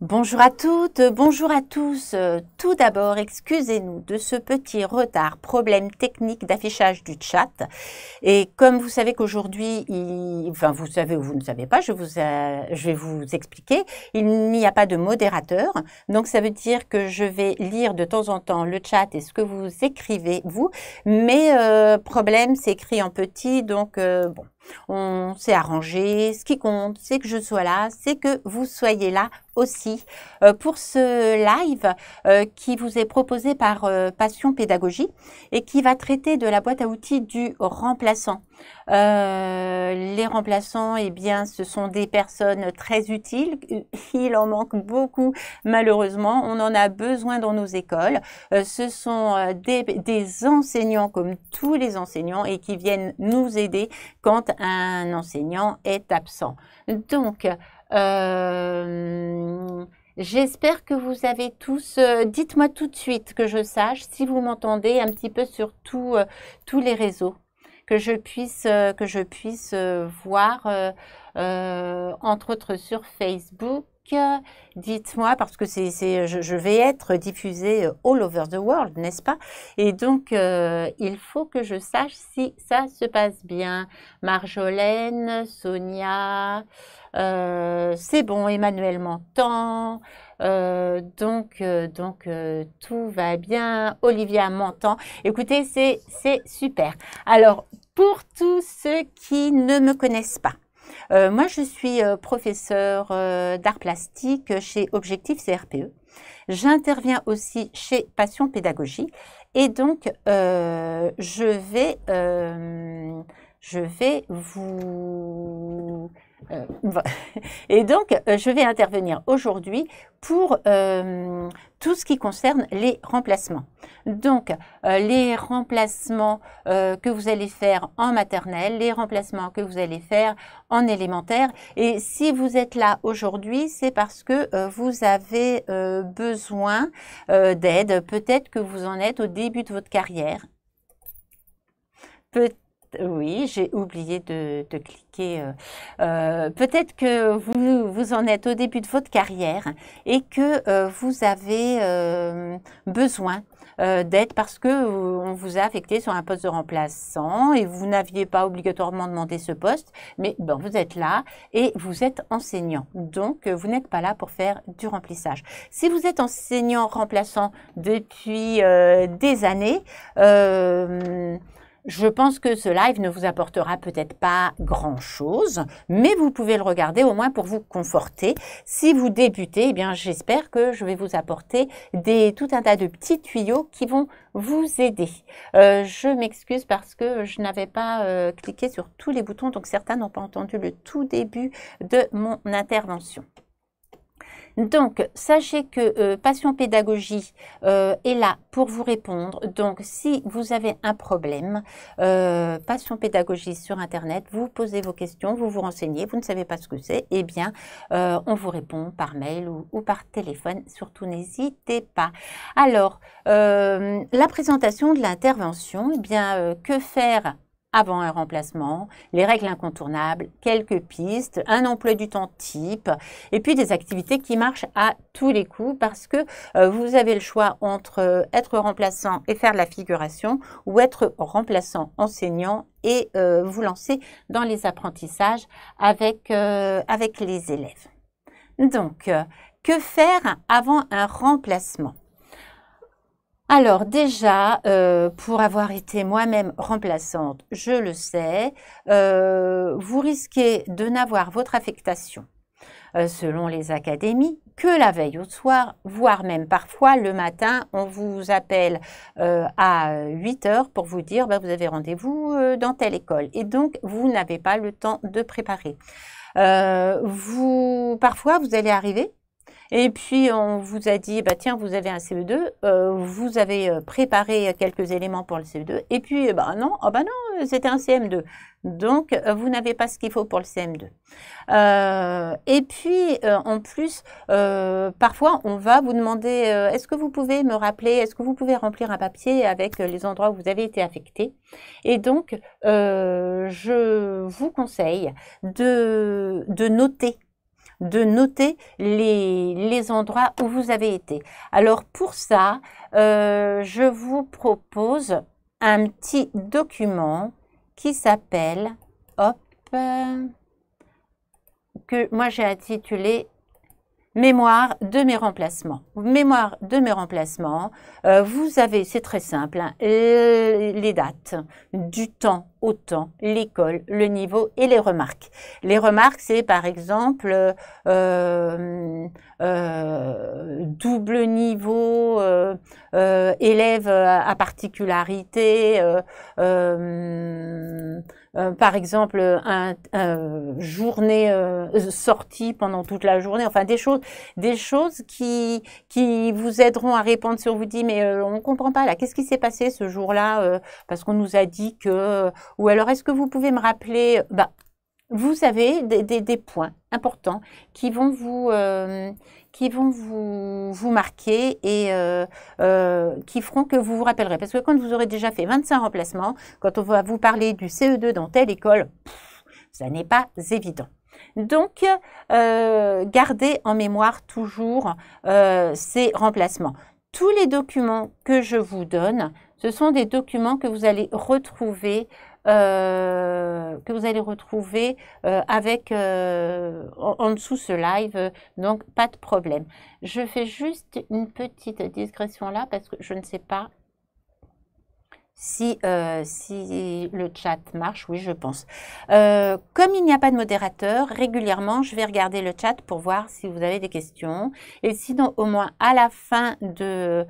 Bonjour à toutes, bonjour à tous. Euh, tout d'abord, excusez-nous de ce petit retard, problème technique d'affichage du chat. Et comme vous savez qu'aujourd'hui, enfin vous savez ou vous ne savez pas, je, vous, je vais vous expliquer, il n'y a pas de modérateur. Donc ça veut dire que je vais lire de temps en temps le chat et ce que vous écrivez, vous. Mais euh, problème, c'est écrit en petit, donc euh, bon. On s'est arrangé. Ce qui compte, c'est que je sois là, c'est que vous soyez là aussi euh, pour ce live euh, qui vous est proposé par euh, Passion Pédagogie et qui va traiter de la boîte à outils du remplaçant. Euh, les remplaçants, eh bien, ce sont des personnes très utiles. Il en manque beaucoup, malheureusement. On en a besoin dans nos écoles. Euh, ce sont euh, des, enseignants comme tous les enseignants et qui viennent nous aider quand un enseignant est absent. Donc, J'espère que vous avez tous, dites-moi tout de suite que je sache si vous m'entendez un petit peu sur tous les réseaux que je puisse, euh, que je puisse euh, voir, euh, entre autres sur Facebook. Dites-moi, parce que c'est, je, je, vais être diffusée all over the world, n'est-ce pas Et donc, il faut que je sache si ça se passe bien. Marjolaine, Sonia, c'est bon, Emmanuel m'entend euh, donc, euh, donc euh, tout va bien. Olivia m'entend. Écoutez, c'est super. Alors, pour tous ceux qui ne me connaissent pas, moi, je suis professeur d'art plastique chez Objectif CRPE. J'interviens aussi chez Passion Pédagogie et donc je vais je vais vous euh, Et donc, euh, je vais intervenir aujourd'hui pour euh, tout ce qui concerne les remplacements. Donc, les remplacements que vous allez faire en maternelle, les remplacements que vous allez faire en élémentaire. Et si vous êtes là aujourd'hui, c'est parce que vous avez besoin d'aide. Peut-être que vous en êtes au début de votre carrière. Peut oui, j'ai oublié de, cliquer. Euh, euh, peut-être que vous, en êtes au début de votre carrière et que euh, vous avez besoin d'aide parce que on vous a affecté sur un poste de remplaçant et vous n'aviez pas obligatoirement demandé ce poste, mais bon, vous êtes là et vous êtes enseignant. Donc, vous n'êtes pas là pour faire du remplissage. Si vous êtes enseignant remplaçant depuis des années, je pense que ce live ne vous apportera peut-être pas grand-chose, mais vous pouvez le regarder au moins pour vous conforter. Si vous débutez, eh bien j'espère que je vais vous apporter des, tout un tas de petits tuyaux qui vont vous aider. Euh, je m'excuse parce que je n'avais pas euh, cliqué sur tous les boutons, donc certains n'ont pas entendu le tout début de mon intervention. Donc, sachez que euh, Passion Pédagogie euh, est là pour vous répondre. Donc, si vous avez un problème, euh, Passion Pédagogie sur Internet, vous posez vos questions, vous vous renseignez, vous ne savez pas ce que c'est, eh bien, on vous répond par mail ou, ou par téléphone. Surtout, n'hésitez pas. Alors, la présentation de l'intervention, eh bien, que faire avant un remplacement, les règles incontournables, quelques pistes, un emploi du temps type, et puis des activités qui marchent à tous les coups parce que euh, vous avez le choix entre euh, être remplaçant et faire de la figuration ou être remplaçant enseignant et euh, vous lancer dans les apprentissages avec les élèves. Donc, que faire avant un remplacement alors déjà, euh, pour avoir été moi-même remplaçante, je le sais, euh, vous risquez de n'avoir votre affectation, euh, selon les académies, que la veille au soir, voire même parfois le matin, on vous appelle à 8 heures pour vous dire que bah, vous avez rendez-vous dans telle école. Et donc, vous n'avez pas le temps de préparer. vous, parfois, vous allez arriver et puis, on vous a dit, bah, tiens, vous avez un CE2, euh, vous avez euh, préparé quelques éléments pour le CE2. Et puis, euh, bah, non, oh, bah, non c'était un CM2. Donc, vous n'avez pas ce qu'il faut pour le CM2. et puis, en plus, parfois, on va vous demander, est-ce que vous pouvez me rappeler, est-ce que vous pouvez remplir un papier avec les endroits où vous avez été affecté Et donc, je vous conseille de noter de noter les, endroits où vous avez été. Alors pour ça, euh, je vous propose un petit document qui s'appelle, hop, euh, que moi j'ai intitulé Mémoire de mes remplacements. Mémoire de mes remplacements, euh, vous avez, c'est très simple, hein, les dates, du temps autant l'école, le niveau et les remarques. Les remarques, c'est par exemple euh, euh, double niveau, euh, élève à particularité, par exemple un, journée sortie pendant toute la journée, enfin des choses, des choses qui qui vous aideront à répondre si on vous dit mais on comprend pas là, qu'est-ce qui s'est passé ce jour-là parce qu'on nous a dit que ou alors, est-ce que vous pouvez me rappeler, bah, vous avez des, points importants qui vont vous, euh, qui vont vous, vous marquer et euh, euh, qui feront que vous vous rappellerez. Parce que quand vous aurez déjà fait 25 remplacements, quand on va vous parler du CE2 dans telle école, ça n'est pas évident. Donc, gardez en mémoire toujours ces remplacements. Tous les documents que je vous donne, ce sont des documents que vous allez retrouver euh, que vous allez retrouver euh, avec euh, en, en, dessous ce live. Donc, pas de problème. Je fais juste une petite discrétion là parce que je ne sais pas euh, si, le chat marche, oui, je pense. Euh, comme il n'y a pas de modérateur, régulièrement, je vais regarder le chat pour voir si vous avez des questions. Et sinon, au moins à la fin de,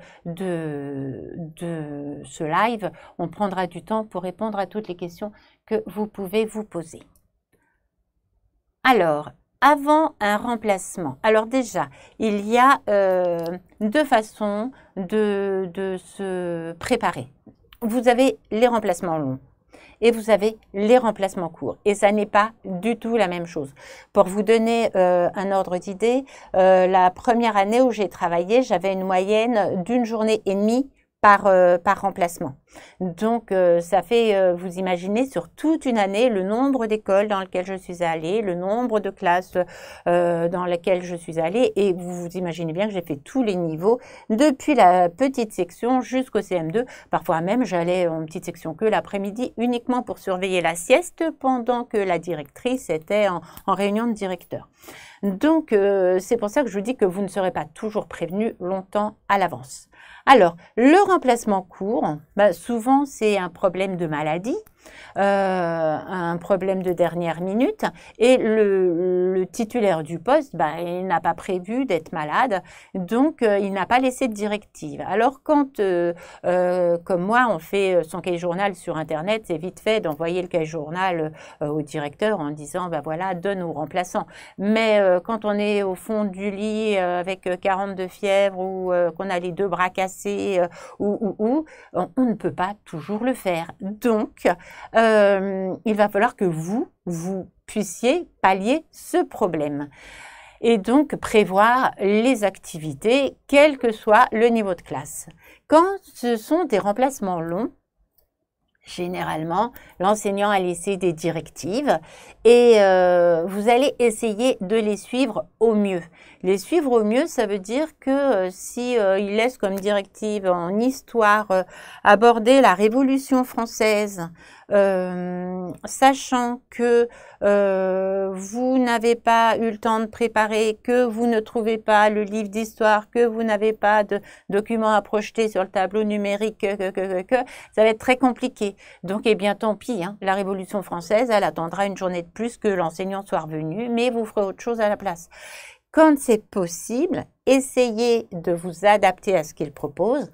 ce live, on prendra du temps pour répondre à toutes les questions que vous pouvez vous poser. Alors, avant un remplacement. Alors déjà, il y a euh, deux façons de se préparer vous avez les remplacements longs et vous avez les remplacements courts. Et ça n'est pas du tout la même chose. Pour vous donner euh, un ordre d'idée, euh, la première année où j'ai travaillé, j'avais une moyenne d'une journée et demie euh, par, remplacement. Donc, euh, ça fait, euh, vous imaginez, sur toute une année, le nombre d'écoles dans lesquelles je suis allée, le nombre de classes dans lesquelles je suis allée. Et vous, vous imaginez bien que j'ai fait tous les niveaux, depuis la petite section jusqu'au CM2. Parfois même, j'allais en petite section que l'après-midi uniquement pour surveiller la sieste pendant que la directrice était en, en réunion de directeur. Donc, c'est pour ça que je vous dis que vous ne serez pas toujours prévenu longtemps à l'avance. Alors, le remplacement court, bah, souvent c'est un problème de maladie, euh, un problème de dernière minute, et le, titulaire du poste, ben, il n'a pas prévu d'être malade, donc euh, il n'a pas laissé de directive. Alors quand, euh, comme moi, on fait son cahier journal sur Internet, c'est vite fait d'envoyer le cahier journal au directeur en disant, ben voilà, donne au remplaçant. Mais quand on est au fond du lit avec 42 de fièvre ou qu'on a les deux bras cassés ou, ou, on, ne peut pas toujours le faire. Donc, euh, il va falloir que vous, vous puissiez pallier ce problème. Et donc prévoir les activités, quel que soit le niveau de classe. Quand ce sont des remplacements longs, Généralement, l'enseignant a laissé des directives et euh, vous allez essayer de les suivre au mieux. Les suivre au mieux, ça veut dire que euh, si euh, il laisse comme directive en histoire aborder la Révolution française, sachant que vous n'avez pas eu le temps de préparer, que vous ne trouvez pas le livre d'histoire, que vous n'avez pas de documents à projeter sur le tableau numérique, que, que, que, que, ça va être très compliqué. Donc, eh bien, tant pis. Hein, la Révolution française, elle attendra une journée de plus que l'enseignant soit revenu, mais vous ferez autre chose à la place. Quand c'est possible, essayez de vous adapter à ce qu'il propose.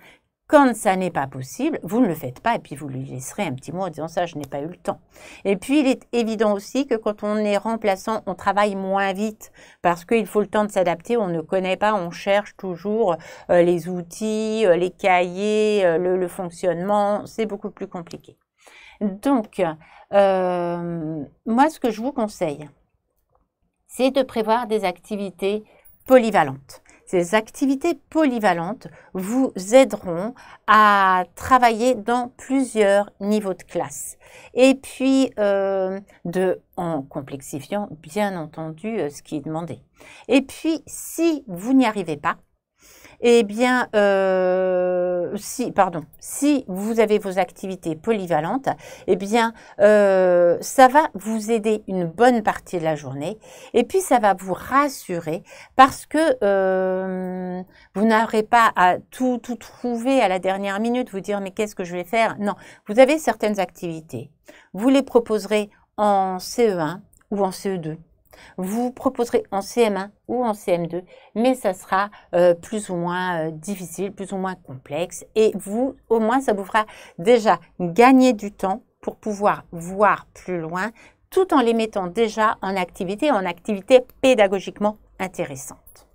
Quand ça n'est pas possible, vous ne le faites pas et puis vous lui laisserez un petit mot en disant ça, je n'ai pas eu le temps. Et puis, il est évident aussi que quand on est remplaçant, on travaille moins vite parce qu'il faut le temps de s'adapter. On ne connaît pas, on cherche toujours euh, les outils, euh, les cahiers, euh, le fonctionnement. C'est beaucoup plus compliqué. Donc, euh, moi, ce que je vous conseille, c'est de prévoir des activités polyvalentes. Ces activités polyvalentes vous aideront à travailler dans plusieurs niveaux de classe. Et puis, euh, de, en complexifiant, bien entendu, euh, ce qui est demandé. Et puis, si vous n'y arrivez pas, eh bien, euh, si, pardon, si vous avez vos activités polyvalentes, eh bien, euh, ça va vous aider une bonne partie de la journée et puis ça va vous rassurer parce que euh, vous n'aurez pas à tout, tout trouver à la dernière minute, vous dire mais qu'est-ce que je vais faire Non, vous avez certaines activités, vous les proposerez en CE1 ou en CE2 vous proposerez en CM1 ou en CM2, mais ça sera euh, plus ou moins euh, difficile, plus ou moins complexe. Et vous, au moins, ça vous fera déjà gagner du temps pour pouvoir voir plus loin, tout en les mettant déjà en activité, en activité pédagogiquement intéressante.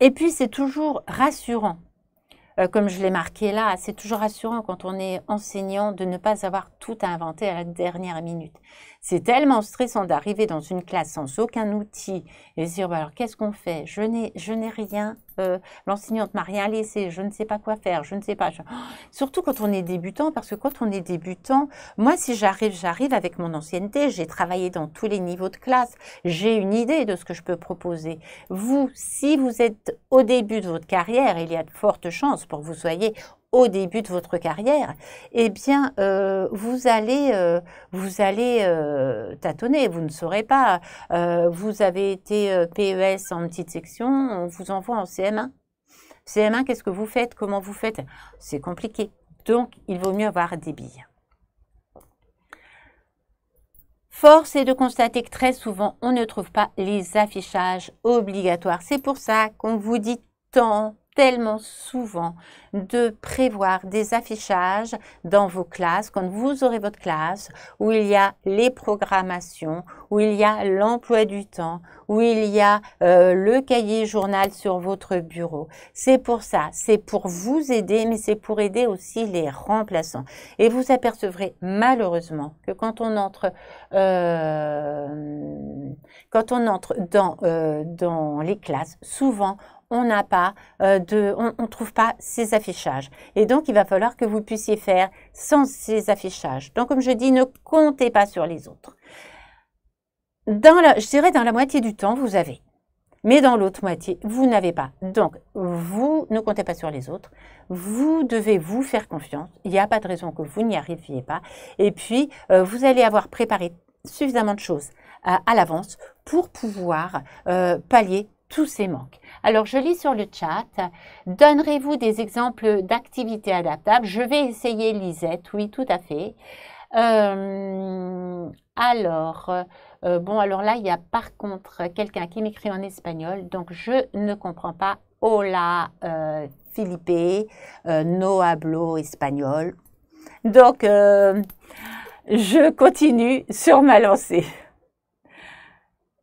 Et puis, c'est toujours rassurant, euh, comme je l'ai marqué là, c'est toujours rassurant quand on est enseignant de ne pas avoir tout à inventer à la dernière minute. C'est tellement stressant d'arriver dans une classe sans aucun outil et se dire bah, alors qu'est-ce qu'on fait Je n'ai je n'ai rien. Euh, l'enseignante m'a rien laissé. Je ne sais pas quoi faire. Je ne sais pas. surtout quand on est débutant, parce que quand on est débutant, moi si j'arrive, j'arrive avec mon ancienneté. J'ai travaillé dans tous les niveaux de classe. J'ai une idée de ce que je peux proposer. Vous, si vous êtes au début de votre carrière, il y a de fortes chances pour que vous soyez au début de votre carrière, eh bien, euh, vous allez, euh, vous allez euh, tâtonner, vous ne saurez pas. vous avez été PES en petite section, on vous envoie en CM1. CM1, qu'est-ce que vous faites Comment vous faites C'est compliqué. Donc, il vaut mieux avoir des billes. Force est de constater que très souvent, on ne trouve pas les affichages obligatoires. C'est pour ça qu'on vous dit tant tellement souvent de prévoir des affichages dans vos classes, quand vous aurez votre classe, où il y a les programmations, où il y a l'emploi du temps, où il y a euh, le cahier journal sur votre bureau. C'est pour ça, c'est pour vous aider, mais c'est pour aider aussi les remplaçants. Et vous apercevrez malheureusement que quand on entre, euh, quand on entre dans, euh, dans les classes, souvent on n'a pas euh, de, on, on, trouve pas ces affichages. Et donc, il va falloir que vous puissiez faire sans ces affichages. Donc, comme je dis, ne comptez pas sur les autres je dirais dans la moitié du temps, vous avez. Mais dans l'autre moitié, vous n'avez pas. Donc, vous ne comptez pas sur les autres. Vous devez vous faire confiance. Il n'y a pas de raison que vous n'y arriviez pas. Et puis, euh, vous allez avoir préparé suffisamment de choses à l'avance pour pouvoir euh, pallier tous ces manques. Alors, je lis sur le chat. Donnerez-vous des exemples d'activités adaptables Je vais essayer Lisette. Oui, tout à fait. Euh, alors, euh, bon, alors là, il y a par contre quelqu'un qui m'écrit en espagnol, donc je ne comprends pas. Hola, Philippe euh, »,« Felipe, euh, no hablo espagnol. Donc, je continue sur ma lancée.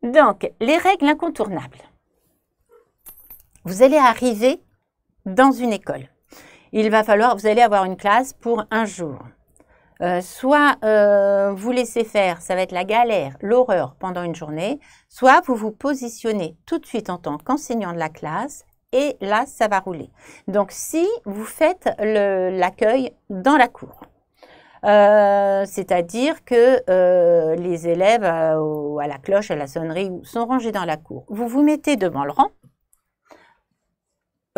Donc, les règles incontournables. Vous allez arriver dans une école. Il va falloir, vous allez avoir une classe pour un jour. Euh, soit euh, vous laissez faire, ça va être la galère, l'horreur pendant une journée, soit vous vous positionnez tout de suite en tant qu'enseignant de la classe et là, ça va rouler. Donc, si vous faites l'accueil dans la cour, euh, c'est-à-dire que les élèves à la cloche, à la sonnerie sont rangés dans la cour. Vous vous mettez devant le rang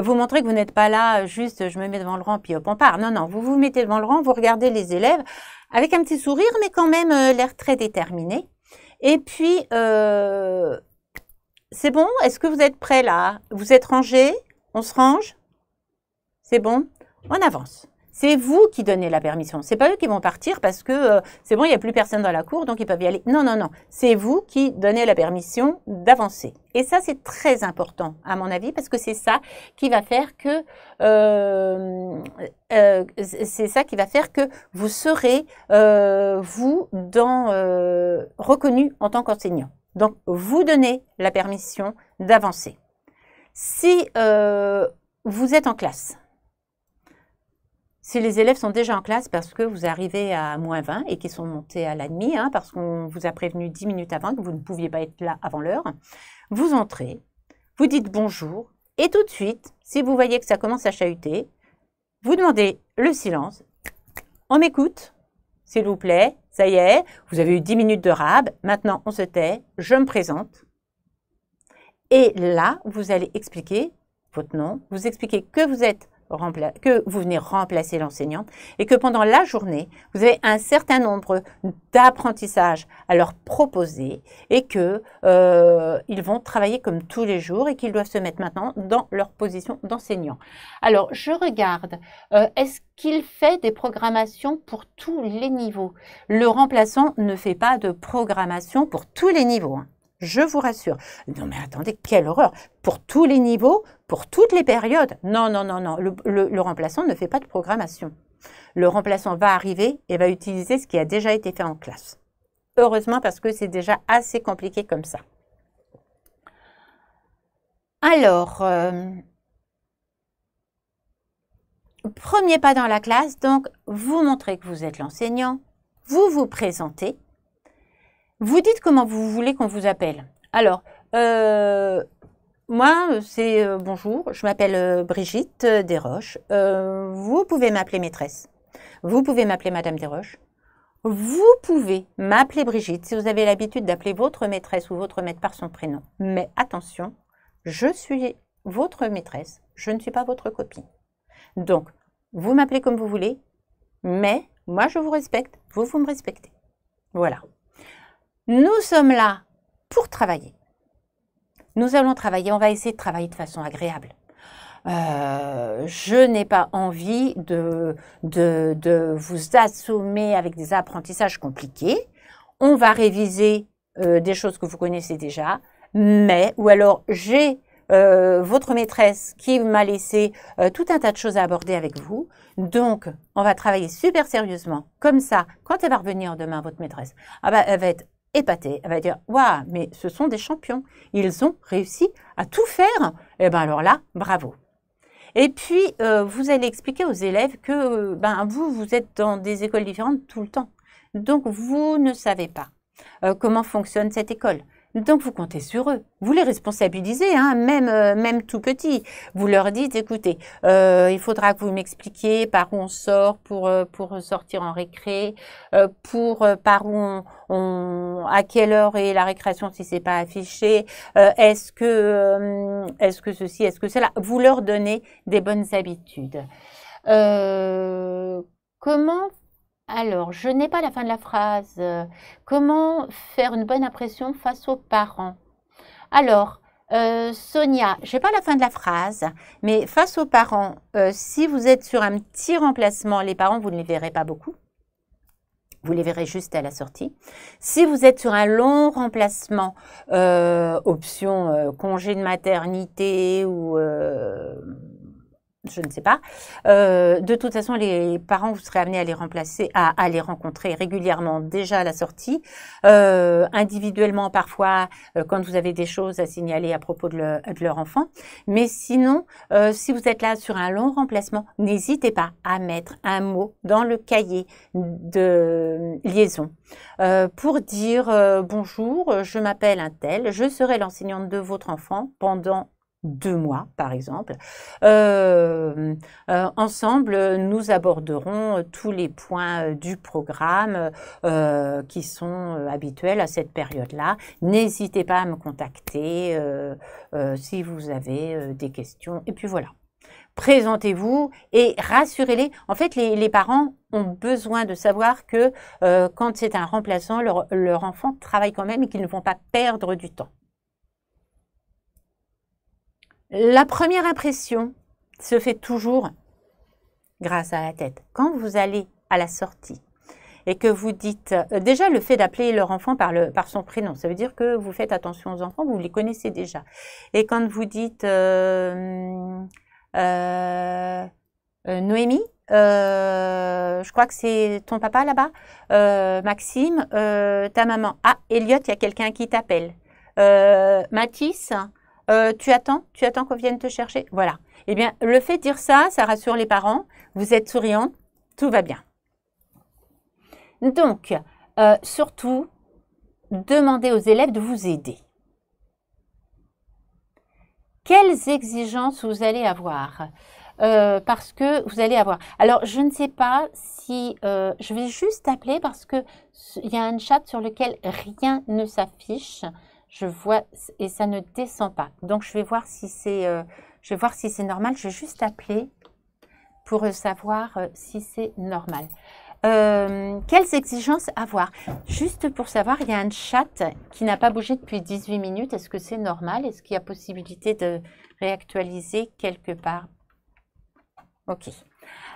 vous montrez que vous n'êtes pas là euh, juste je me mets devant le rang puis hop on part. Non, non, vous vous mettez devant le rang, vous regardez les élèves avec un petit sourire mais quand même euh, l'air très déterminé. Et puis, euh, c'est bon Est-ce que vous êtes prêts là Vous êtes rangés On se range C'est bon On avance. C'est vous qui donnez la permission. Ce n'est pas eux qui vont partir parce que euh, c'est bon, il n'y a plus personne dans la cour, donc ils peuvent y aller. Non, non, non. C'est vous qui donnez la permission d'avancer. Et ça, c'est très important, à mon avis, parce que c'est ça qui va faire que euh, euh, c'est ça qui va faire que vous serez vous reconnu en tant qu'enseignant. Donc, vous donnez la permission d'avancer. Si vous êtes en classe si les élèves sont déjà en classe parce que vous arrivez à moins 20 et qu'ils sont montés à la demi, hein, parce qu'on vous a prévenu 10 minutes avant que vous ne pouviez pas être là avant l'heure, vous entrez, vous dites bonjour, et tout de suite, si vous voyez que ça commence à chahuter, vous demandez le silence. On m'écoute, s'il vous plaît, ça y est, vous avez eu 10 minutes de rab, maintenant on se tait, je me présente. Et là, vous allez expliquer votre nom, vous expliquez que vous êtes que vous venez remplacer l'enseignante et que pendant la journée, vous avez un certain nombre d'apprentissages à leur proposer et que euh, ils vont travailler comme tous les jours et qu'ils doivent se mettre maintenant dans leur position d'enseignant. Alors, je regarde, euh, est-ce qu'il fait des programmations pour tous les niveaux Le remplaçant ne fait pas de programmation pour tous les niveaux. Hein. Je vous rassure. Non mais attendez, quelle horreur. Pour tous les niveaux, pour toutes les périodes. Non, non, non, non. Le, remplaçant ne fait pas de programmation. Le remplaçant va arriver et va utiliser ce qui a déjà été fait en classe. Heureusement parce que c'est déjà assez compliqué comme ça. Alors, euh, premier pas dans la classe, donc vous montrez que vous êtes l'enseignant, vous vous présentez, vous dites comment vous voulez qu'on vous appelle. Alors, euh, moi, c'est euh, bonjour, je m'appelle euh, Brigitte Desroches. vous pouvez m'appeler maîtresse. Vous pouvez m'appeler Madame Desroches. Vous pouvez m'appeler Brigitte si vous avez l'habitude d'appeler votre maîtresse ou votre maître par son prénom. Mais attention, je suis votre maîtresse, je ne suis pas votre copine. Donc, vous m'appelez comme vous voulez, mais moi je vous respecte, vous, vous me respectez. Voilà. Nous sommes là pour travailler. Nous allons travailler, on va essayer de travailler de façon agréable. Euh, je n'ai pas envie de, de, vous assommer avec des apprentissages compliqués. On va réviser euh, des choses que vous connaissez déjà, mais, ou alors j'ai euh, votre maîtresse qui m'a laissé tout un tas de choses à aborder avec vous. Donc, on va travailler super sérieusement, comme ça. Quand elle va revenir demain, votre maîtresse, ah bah, elle va être Épaté, Elle va dire Waouh, mais ce sont des champions. Ils ont réussi à tout faire. Eh bien, alors là, bravo. Et puis, euh, vous allez expliquer aux élèves que euh, ben, vous, vous êtes dans des écoles différentes tout le temps. Donc, vous ne savez pas euh, comment fonctionne cette école. Donc vous comptez sur eux. Vous les responsabilisez, hein, même, euh, même tout petit. Vous leur dites, écoutez, euh, il faudra que vous m'expliquiez par où on sort pour, euh, pour sortir en récré, pour par où on, à quelle heure est la récréation si c'est pas affiché. est-ce que est-ce que ceci, est-ce que cela. Vous leur donnez des bonnes habitudes. comment alors, je n'ai pas la fin de la phrase. Euh, Comment faire une bonne impression face aux parents Alors, euh, Sonia, je n'ai pas la fin de la phrase, mais face aux parents, euh, si vous êtes sur un petit remplacement, les parents, vous ne les verrez pas beaucoup. Vous les verrez juste à la sortie. Si vous êtes sur un long remplacement, option congé de maternité ou je ne sais pas. Euh, de toute façon, les parents, vous serez amenés à les remplacer, à, à rencontrer régulièrement déjà à la sortie, euh, individuellement parfois euh, quand vous avez des choses à signaler à propos de, de leur enfant. Mais sinon, si vous êtes là sur un long remplacement, n'hésitez pas à mettre un mot dans le cahier de liaison pour dire bonjour, je m'appelle un tel, je serai l'enseignante de votre enfant pendant deux mois, par exemple. Euh, euh, ensemble, nous aborderons euh, tous les points du programme qui sont habituels à cette période-là. N'hésitez pas à me contacter si vous avez des questions. Et puis voilà. Présentez-vous et rassurez-les. En fait, les, parents ont besoin de savoir que quand c'est un remplaçant, leur enfant travaille quand même et qu'ils ne vont pas perdre du temps. La première impression se fait toujours grâce à la tête. Quand vous allez à la sortie et que vous dites, euh, déjà le fait d'appeler leur enfant par, par son prénom, ça veut dire que vous faites attention aux enfants, vous les connaissez déjà. Et quand vous dites euh, euh, euh Noémie, je crois que c'est ton papa là-bas, Maxime, ta maman, ah, Elliot, il y a quelqu'un qui t'appelle, Mathis, euh, tu attends, tu attends qu'on vienne te chercher. Voilà. Eh bien, le fait de dire ça, ça rassure les parents. Vous êtes souriant, tout va bien. Donc, euh, surtout, demandez aux élèves de vous aider. Quelles exigences vous allez avoir euh, parce que vous allez avoir. Alors, je ne sais pas si je vais juste appeler parce qu'il y a un chat sur lequel rien ne s'affiche je vois et ça ne descend pas. Donc je vais voir si c'est euh, si normal. Je vais juste appeler pour euh, savoir euh, si c'est normal. quelles exigences avoir Juste pour savoir, il y a un chat qui n'a pas bougé depuis 18 minutes. Est-ce que c'est normal Est-ce qu'il y a possibilité de réactualiser quelque part Ok.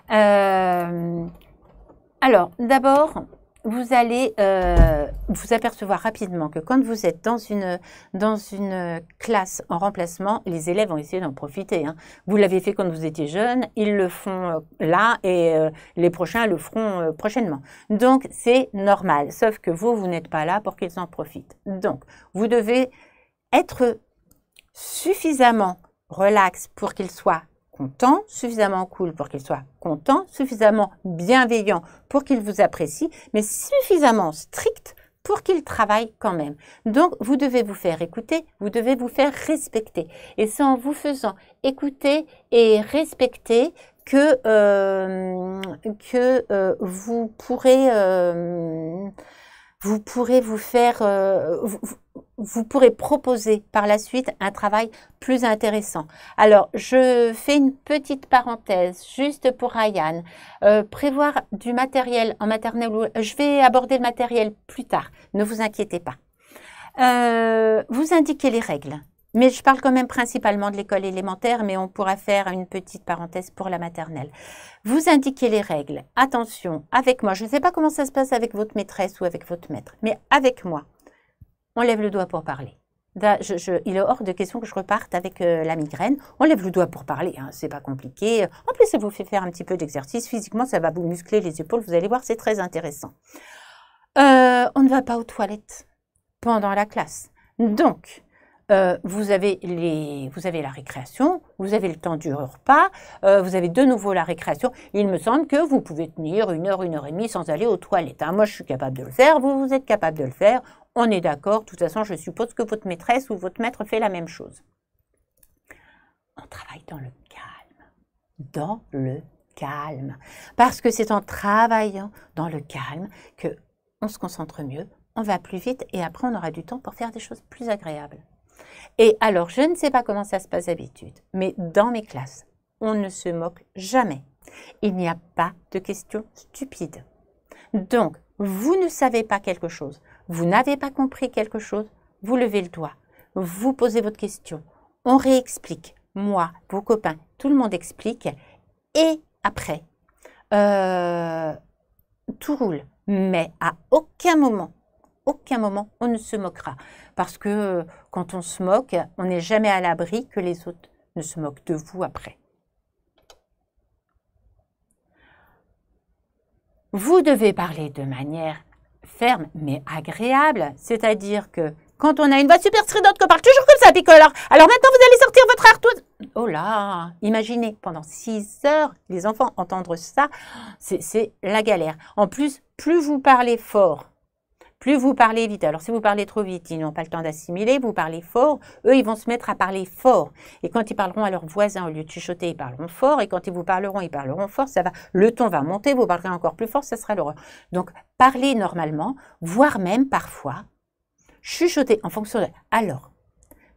alors, d'abord, vous allez euh, vous apercevoir rapidement que quand vous êtes dans une, dans une classe en remplacement, les élèves ont essayé d'en profiter. Hein. Vous l'avez fait quand vous étiez jeune, ils le font euh, là et euh, les prochains le feront prochainement. Donc, c'est normal, sauf que vous, vous n'êtes pas là pour qu'ils en profitent. Donc, vous devez être suffisamment relax pour qu'ils soient content, suffisamment cool pour qu'il soit content, suffisamment bienveillant pour qu'il vous apprécie, mais suffisamment strict pour qu'il travaille quand même. Donc, vous devez vous faire écouter, vous devez vous faire respecter. Et c'est en vous faisant écouter et respecter que, euh, que euh, vous pourrez... Euh, vous pourrez vous faire, euh, vous, pourrez proposer par la suite un travail plus intéressant. Alors, je fais une petite parenthèse juste pour Ryan. Euh, prévoir du matériel en maternelle, euh, je vais aborder le matériel plus tard, ne vous inquiétez pas. vous indiquez les règles. Mais je parle quand même principalement de l'école élémentaire, mais on pourra faire une petite parenthèse pour la maternelle. Vous indiquez les règles. Attention, avec moi, je ne sais pas comment ça se passe avec votre maîtresse ou avec votre maître, mais avec moi, on lève le doigt pour parler. il est hors de question que je reparte avec euh, la migraine. On lève le doigt pour parler, hein, c'est pas compliqué. En plus, ça vous fait faire un petit peu d'exercice. Physiquement, ça va vous muscler les épaules. Vous allez voir, c'est très intéressant. Euh, on ne va pas aux toilettes pendant la classe. Donc, euh, vous, avez les, vous avez la récréation, vous avez le temps du repas, euh, vous avez de nouveau la récréation. Il me semble que vous pouvez tenir une heure, une heure et demie sans aller aux toilettes. Hein. Moi, je suis capable de le faire, vous, vous êtes capable de le faire. On est d'accord. De toute façon, je suppose que votre maîtresse ou votre maître fait la même chose. On travaille dans le calme. Dans le calme. Parce que c'est en travaillant dans le calme que on se concentre mieux, on va plus vite et après on aura du temps pour faire des choses plus agréables. Et alors, je ne sais pas comment ça se passe d'habitude, mais dans mes classes, on ne se moque jamais. Il n'y a pas de questions stupides. Donc, vous ne savez pas quelque chose, vous n'avez pas compris quelque chose, vous levez le doigt, vous posez votre question, on réexplique, moi, vos copains, tout le monde explique, et après, euh, tout roule. Mais à aucun moment, aucun moment, on ne se moquera. Parce que euh, quand on se moque, on n'est jamais à l'abri que les autres ne se moquent de vous après. Vous devez parler de manière ferme mais agréable, c'est-à-dire que quand on a une voix super stridente qu'on parle toujours comme ça, picoleur, alors, maintenant vous allez sortir votre art Oh là Imaginez, pendant 6 heures, les enfants entendre ça, c'est la galère. En plus, plus vous parlez fort, plus vous parlez vite, alors si vous parlez trop vite, ils n'ont pas le temps d'assimiler, vous parlez fort, eux, ils vont se mettre à parler fort. Et quand ils parleront à leurs voisins, au lieu de chuchoter, ils parleront fort. Et quand ils vous parleront, ils parleront fort, ça va, le ton va monter, vous parlerez encore plus fort, ça sera l'horreur. Donc, parlez normalement, voire même parfois, chuchoter en fonction de... Alors,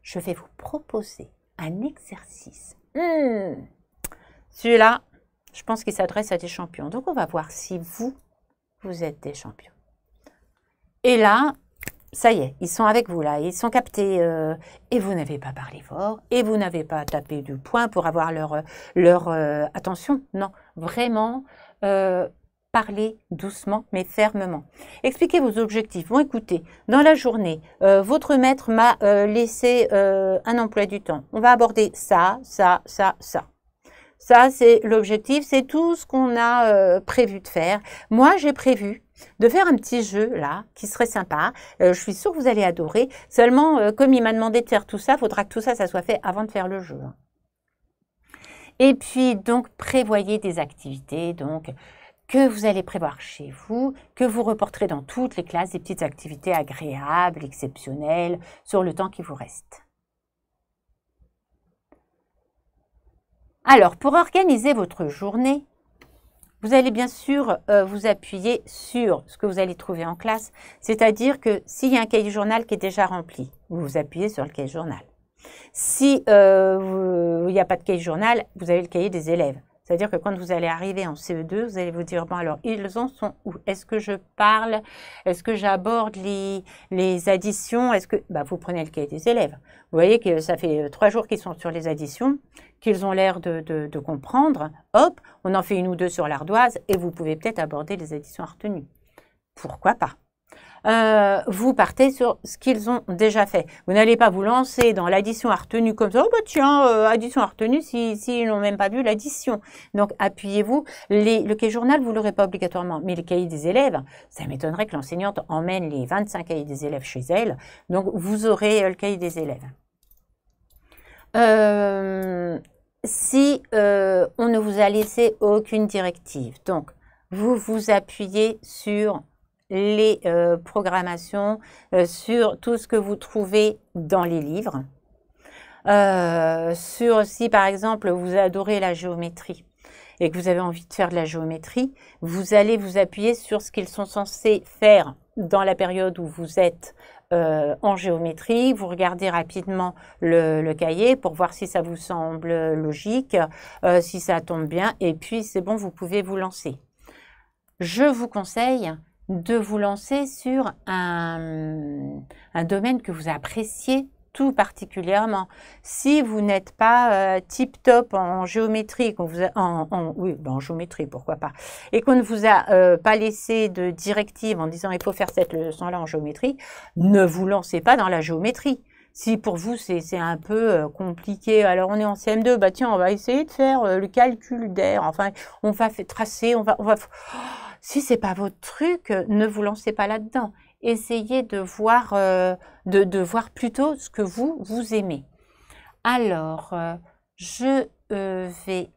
je vais vous proposer un exercice. Hmm. Celui-là, je pense qu'il s'adresse à des champions. Donc, on va voir si vous, vous êtes des champions. Et là, ça y est, ils sont avec vous là, ils sont captés euh, et vous n'avez pas parlé fort et vous n'avez pas tapé du poing pour avoir leur, euh, leur euh, attention. Non, vraiment, euh, parlez doucement mais fermement. Expliquez vos objectifs. Bon, écoutez, dans la journée, votre maître m'a laissé un emploi du temps. On va aborder ça, ça, ça, ça. Ça, c'est l'objectif, c'est tout ce qu'on a prévu de faire. Moi, j'ai prévu de faire un petit jeu là, qui serait sympa. Euh, je suis sûre que vous allez adorer. Seulement, euh, comme il m'a demandé de faire tout ça, il faudra que tout ça, ça soit fait avant de faire le jeu. Hein. Et puis, donc, prévoyez des activités donc, que vous allez prévoir chez vous, que vous reporterez dans toutes les classes, des petites activités agréables, exceptionnelles, sur le temps qui vous reste. Alors, pour organiser votre journée, vous allez bien sûr euh, vous appuyer sur ce que vous allez trouver en classe, c'est-à-dire que s'il y a un cahier journal qui est déjà rempli, vous vous appuyez sur le cahier journal. Si euh, il n'y a pas de cahier journal, vous avez le cahier des élèves. C'est-à-dire que quand vous allez arriver en CE2, vous allez vous dire, bon alors, ils en sont où Est-ce que je parle Est-ce que j'aborde les, les, additions Est-ce que bah, Vous prenez le cahier des élèves. Vous voyez que ça fait euh, trois jours qu'ils sont sur les additions qu'ils ont l'air de, comprendre, hop, on en fait une ou deux sur l'ardoise et vous pouvez peut-être aborder les additions à Pourquoi pas euh, vous partez sur ce qu'ils ont déjà fait. Vous n'allez pas vous lancer dans l'addition à retenue comme ça. Oh bah tiens, euh, addition à retenue s'ils n'ont même pas vu l'addition. Donc appuyez-vous. Le cahier journal, vous ne l'aurez pas obligatoirement, mais le cahier des élèves, ça m'étonnerait que l'enseignante emmène les 25 cahiers des élèves chez elle. Donc vous aurez euh, le cahier des élèves si euh, on ne vous a laissé aucune directive. Donc, vous vous appuyez sur les euh, programmations, euh, sur tout ce que vous trouvez dans les livres. sur si par exemple vous adorez la géométrie et que vous avez envie de faire de la géométrie, vous allez vous appuyer sur ce qu'ils sont censés faire dans la période où vous êtes euh, en géométrie. Vous regardez rapidement le, cahier pour voir si ça vous semble logique, euh, si ça tombe bien. Et puis, c'est bon, vous pouvez vous lancer. Je vous conseille de vous lancer sur un domaine que vous appréciez tout particulièrement. Si vous n'êtes pas euh, tip-top en géométrie, vous ben, en, géométrie, pourquoi pas, et qu'on ne vous a euh, pas laissé de directive en disant il faut faire cette leçon-là en géométrie, ne vous lancez pas dans la géométrie. Si pour vous c'est un peu euh, compliqué, alors on est en CM2, bah tiens, on va essayer de faire le calcul d'air, enfin, on va tracer, on va... On oh, si c'est pas votre truc, ne vous lancez pas là-dedans essayez de voir, euh, de, voir plutôt ce que vous, vous aimez. Alors, euh, je euh, vais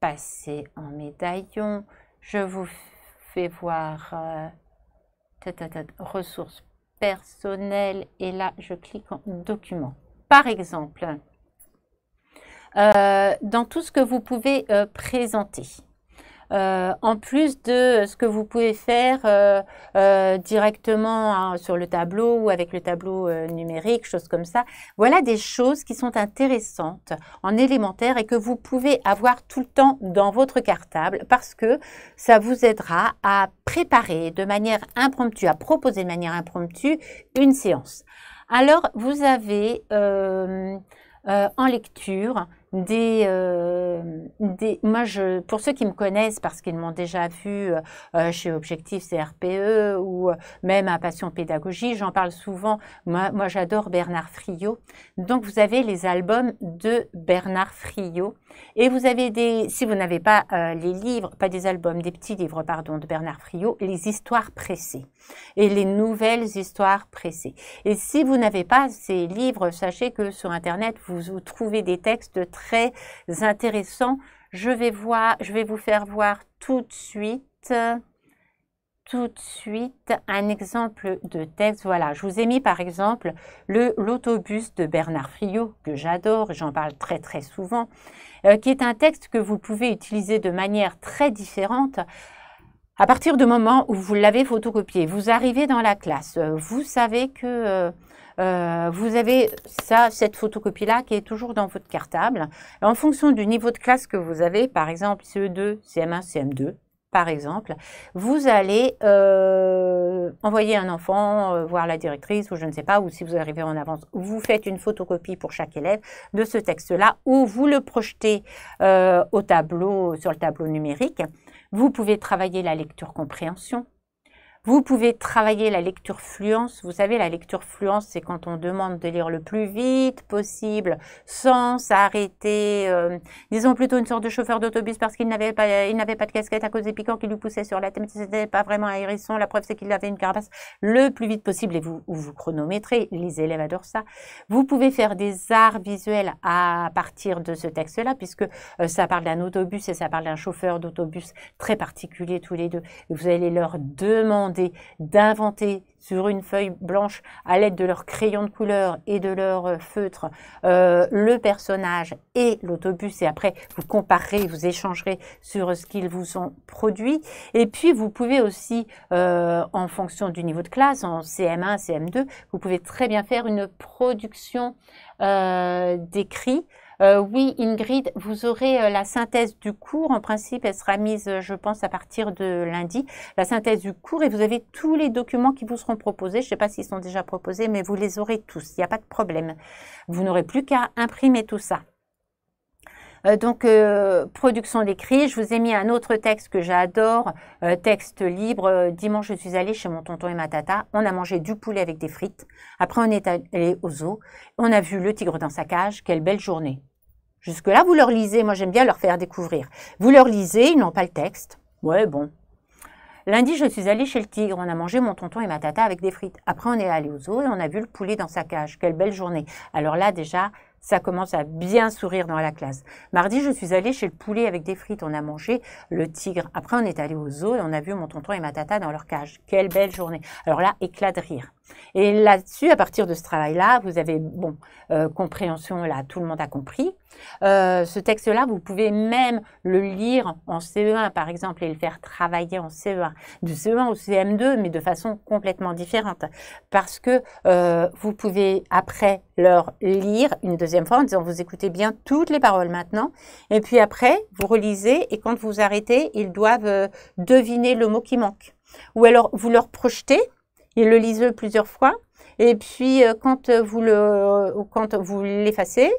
passer en médaillon. Je vous fais voir ressources personnelles et là, je clique en document. Par exemple, dans tout ce que vous pouvez présenter, euh, en plus de ce que vous pouvez faire euh, euh, directement hein, sur le tableau ou avec le tableau numérique, choses comme ça. Voilà des choses qui sont intéressantes en élémentaire et que vous pouvez avoir tout le temps dans votre cartable parce que ça vous aidera à préparer de manière impromptue, à proposer de manière impromptue une séance. Alors, vous avez en lecture des, euh, des moi je, pour ceux qui me connaissent parce qu'ils m'ont déjà vu euh, euh, chez Objectif CRPE ou même à Passion Pédagogie, j'en parle souvent. Moi, moi j'adore Bernard Friot. Donc vous avez les albums de Bernard Friot et vous avez des, si vous n'avez pas les livres, pas des albums, des petits livres pardon de Bernard Friot, les histoires pressées et les nouvelles histoires pressées. Et si vous n'avez pas ces livres, sachez que sur Internet, vous, trouvez des textes très intéressants. Je vais, vous faire voir tout de suite tout de suite un exemple de texte. Voilà, je vous ai mis par exemple le l'autobus de Bernard Friot, que j'adore j'en parle très très souvent, euh, qui est un texte que vous pouvez utiliser de manière très différente à partir du moment où vous l'avez photocopié, vous arrivez dans la classe, euh, vous savez que euh, euh, vous avez ça, cette photocopie-là qui est toujours dans votre cartable. en fonction du niveau de classe que vous avez, par exemple CE2, CM1, CM2, par exemple, vous allez envoyer un enfant voir la directrice ou je ne sais pas, ou si vous arrivez en avance, vous faites une photocopie pour chaque élève de ce texte-là ou vous le projetez au tableau, sur le tableau numérique vous pouvez travailler la lecture-compréhension, vous pouvez travailler la lecture fluence. Vous savez, la lecture fluence, c'est quand on demande de lire le plus vite possible, sans s'arrêter. Euh, disons plutôt une sorte de chauffeur d'autobus parce qu'il n'avait pas, il n'avait pas de casquette à cause des piquants qui lui poussaient sur la tête. C'était pas vraiment un hérisson. La preuve, c'est qu'il avait une carapace. Le plus vite possible, et vous, vous chronométrez. Les élèves adorent ça. Vous pouvez faire des arts visuels à partir de ce texte-là, puisque euh, ça parle d'un autobus et ça parle d'un chauffeur d'autobus très particulier tous les deux. vous allez leur demander d'inventer sur une feuille blanche à l'aide de leur crayon de couleur et de leur euh, feutre euh, le personnage et l'autobus et après vous comparerez, vous échangerez sur ce qu'ils vous ont produit et puis vous pouvez aussi euh, en fonction du niveau de classe en CM1, CM2, vous pouvez très bien faire une production d'écrits euh, oui, Ingrid, vous aurez euh, la synthèse du cours. En principe, elle sera mise, euh, je pense, à partir de lundi. La synthèse du cours et vous avez tous les documents qui vous seront proposés. Je ne sais pas s'ils sont déjà proposés, mais vous les aurez tous. Il n'y a pas de problème. Vous n'aurez plus qu'à imprimer tout ça. Euh, donc, euh, production d'écrit. Je vous ai mis un autre texte que j'adore, euh, texte libre. Dimanche, je suis allée chez mon tonton et ma tata. On a mangé du poulet avec des frites. Après, on est allé aux zoo. On a vu le tigre dans sa cage. Quelle belle journée. Jusque-là, vous leur lisez. Moi, j'aime bien leur faire découvrir. Vous leur lisez, ils n'ont pas le texte. Ouais, bon. Lundi, je suis allée chez le tigre. On a mangé mon tonton et ma tata avec des frites. Après, on est allé aux zoo et on a vu le poulet dans sa cage. Quelle belle journée. Alors là, déjà, ça commence à bien sourire dans la classe. Mardi, je suis allée chez le poulet avec des frites, on a mangé le tigre. Après, on est allé au zoo et on a vu mon tonton et ma tata dans leur cage. Quelle belle journée. Alors là, éclat de rire. Et là-dessus, à partir de ce travail-là, vous avez, bon, euh, compréhension, là, tout le monde a compris. Euh, ce texte-là, vous pouvez même le lire en CE1, par exemple, et le faire travailler en CE1, du CE1 au CM2, mais de façon complètement différente. Parce que euh, vous pouvez, après, leur lire une deuxième fois en disant, vous écoutez bien toutes les paroles maintenant, et puis après, vous relisez, et quand vous arrêtez, ils doivent deviner le mot qui manque. Ou alors, vous leur projetez ils le lisent plusieurs fois. Et puis, euh, quand vous le, euh, quand vous l'effacez,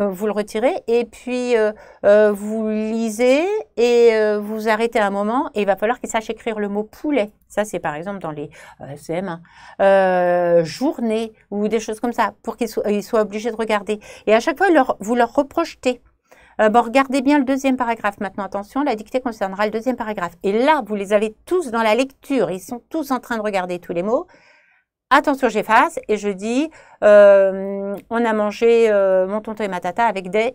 euh, vous le retirez et puis vous lisez et vous arrêtez un moment et il va falloir qu'ils sachent écrire le mot poulet. Ça, c'est par exemple dans les cm hein, journée ou des choses comme ça pour qu'ils soient, obligés de regarder. Et à chaque fois, vous leur reprojetez. Euh, bon, regardez bien le deuxième paragraphe maintenant. Attention, la dictée concernera le deuxième paragraphe. Et là, vous les avez tous dans la lecture. Ils sont tous en train de regarder tous les mots. Attention, j'efface et je dis euh, on a mangé euh, mon tonton et ma tata avec des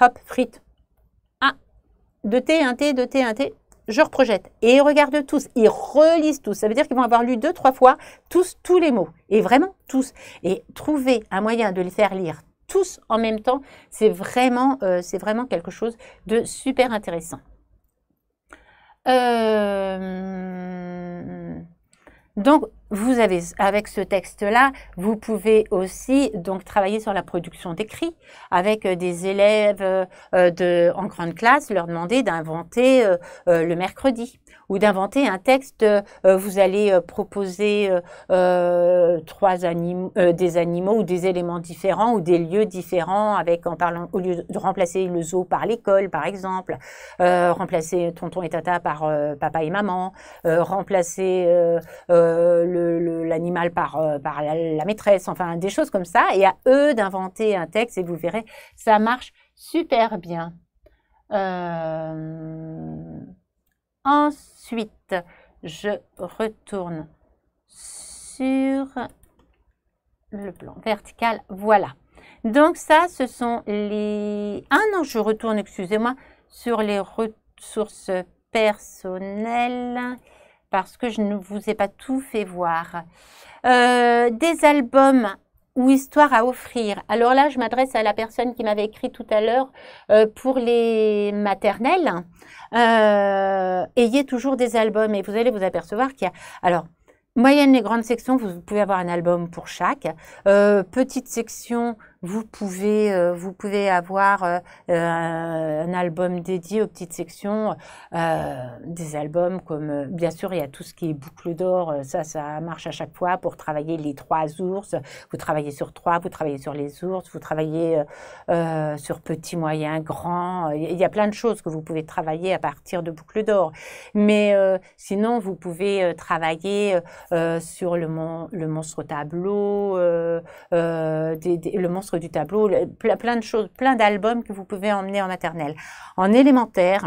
hop, frites. Ah, deux T, un thé, deux thé, un thé. Je reprojette. Et ils regardent tous, ils relisent tous. Ça veut dire qu'ils vont avoir lu deux, trois fois tous, tous les mots. Et vraiment tous. Et trouver un moyen de les faire lire tous en même temps. C'est vraiment, euh, c'est vraiment quelque chose de super intéressant. Euh, donc, vous avez, avec ce texte-là, vous pouvez aussi donc travailler sur la production d'écrits avec euh, des élèves euh, euh, de, en grande classe, leur demander d'inventer le mercredi ou d'inventer un texte. vous allez proposer trois animaux, des animaux ou des éléments différents ou des lieux différents avec en parlant au lieu de remplacer le zoo par l'école par exemple, remplacer tonton et tata par papa et maman, remplacer le l'animal par, euh, par la, maîtresse, enfin des choses comme ça, et à eux d'inventer un texte, et vous verrez, ça marche super bien. Euh, ensuite, je retourne sur le plan vertical, voilà. Donc ça, ce sont les... Ah non, je retourne, excusez-moi, sur les ressources personnelles parce que je ne vous ai pas tout fait voir. Euh, des albums ou histoires à offrir. Alors là, je m'adresse à la personne qui m'avait écrit tout à l'heure euh, pour les maternelles. Euh, ayez toujours des albums et vous allez vous apercevoir qu'il y a... Alors, moyenne et grande section, vous pouvez avoir un album pour chaque. petite section, vous pouvez, euh, vous pouvez avoir euh, euh, un album dédié aux petites sections, des albums comme, bien sûr, il y a tout ce qui est boucle d'or, ça, ça marche à chaque fois pour travailler les trois ours. Vous travaillez sur trois, vous travaillez sur les ours, vous travaillez sur petits, moyens, grands. Il y a plein de choses que vous pouvez travailler à partir de boucle d'or. Mais sinon, vous pouvez travailler sur le, le monstre tableau, le monstre du tableau, plein, de choses, plein d'albums que vous pouvez emmener en maternelle. En élémentaire,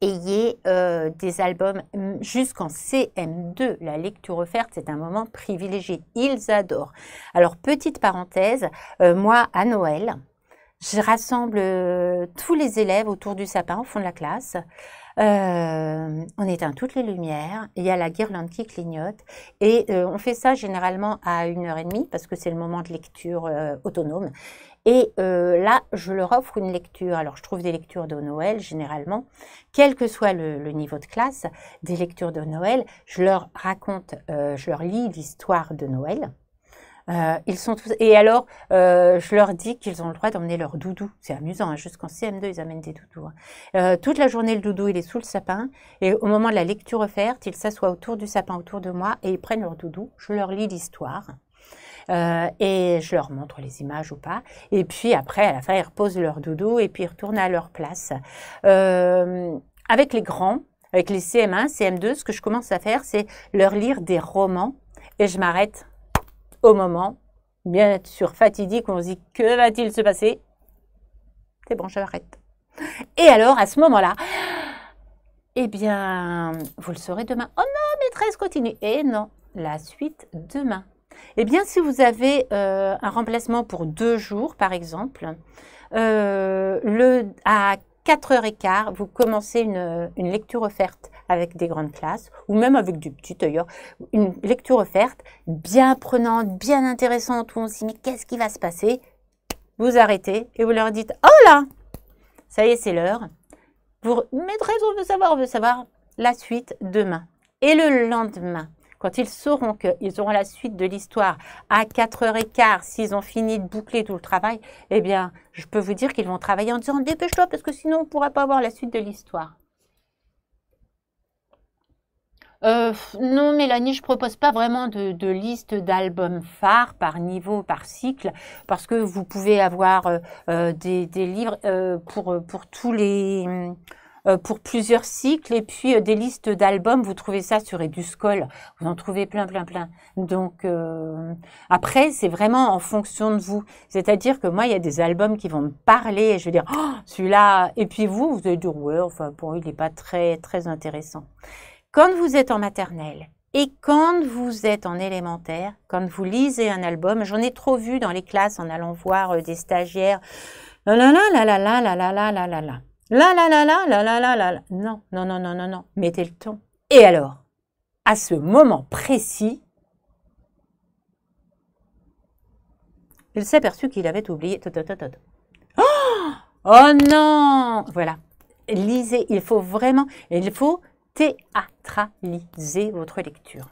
ayez euh, des albums jusqu'en CM2. La lecture offerte, c'est un moment privilégié. Ils adorent. Alors, petite parenthèse, euh, moi, à Noël, je rassemble euh, tous les élèves autour du sapin au fond de la classe. Euh, on éteint toutes les lumières, il y a la guirlande qui clignote et euh, on fait ça généralement à une heure et demie parce que c'est le moment de lecture euh, autonome. Et là, je leur offre une lecture. Alors, je trouve des lectures de Noël généralement, quel que soit le niveau de classe, des lectures de Noël. Je leur raconte, je leur lis l'histoire de Noël. Euh, ils sont tous... Et alors, euh, je leur dis qu'ils ont le droit d'emmener leur doudou. C'est amusant, hein, jusqu'en CM2, ils amènent des doudous. Hein. Euh, toute la journée, le doudou, il est sous le sapin. Et au moment de la lecture offerte, ils s'assoient autour du sapin, autour de moi, et ils prennent leur doudou. Je leur lis l'histoire. Euh, et je leur montre les images ou pas. Et puis après, à la fin, ils reposent leur doudou et puis ils retournent à leur place. Euh, avec les grands, avec les CM1, CM2, ce que je commence à faire, c'est leur lire des romans et je m'arrête au moment, bien sûr fatidique, on se dit que va-t-il se passer C'est bon, j'arrête. Et alors, à ce moment-là, eh bien, vous le saurez demain. Oh non, maîtresse continue. Et non, la suite demain. Eh bien, si vous avez euh, un remplacement pour deux jours, par exemple, euh, le, à 4h15, vous commencez une, lecture offerte avec des grandes classes ou même avec du petit d'ailleurs. Une lecture offerte, bien prenante, bien intéressante, où on se dit mais qu'est-ce qui va se passer Vous arrêtez et vous leur dites Oh là Ça y est, c'est l'heure. Vous mettre raison, on veut savoir, on veut savoir la suite demain. Et le lendemain, quand ils sauront qu'ils auront la suite de l'histoire à 4h15, s'ils ont fini de boucler tout le travail, eh bien, je peux vous dire qu'ils vont travailler en disant dépêche-toi parce que sinon on ne pourra pas avoir la suite de l'histoire. Euh, non, Mélanie, je propose pas vraiment de, liste d'albums phares par niveau, par cycle, parce que vous pouvez avoir euh, euh, des, livres pour, pour tous les pour plusieurs cycles et puis des listes d'albums. Vous trouvez ça sur Eduscol. Vous en trouvez plein, plein, plein. Donc après, c'est vraiment en fonction de vous. C'est-à-dire que moi, il y a des albums qui vont me parler et je vais dire oh, celui-là. Et puis vous, vous allez dire ouais, enfin bon, il n'est pas très, très intéressant quand vous êtes en maternelle et quand vous êtes en élémentaire, quand vous lisez un album, j'en ai trop vu dans les classes en allant voir des stagiaires. La la la la la la la la la la la. La la la la la la la la la. Non, non, non, non, non, non. Mettez le ton. Et alors, à ce moment précis, il s'est aperçu qu'il avait oublié. Oh, oh non Voilà. Lisez, il faut vraiment, il faut théâtraliser votre lecture.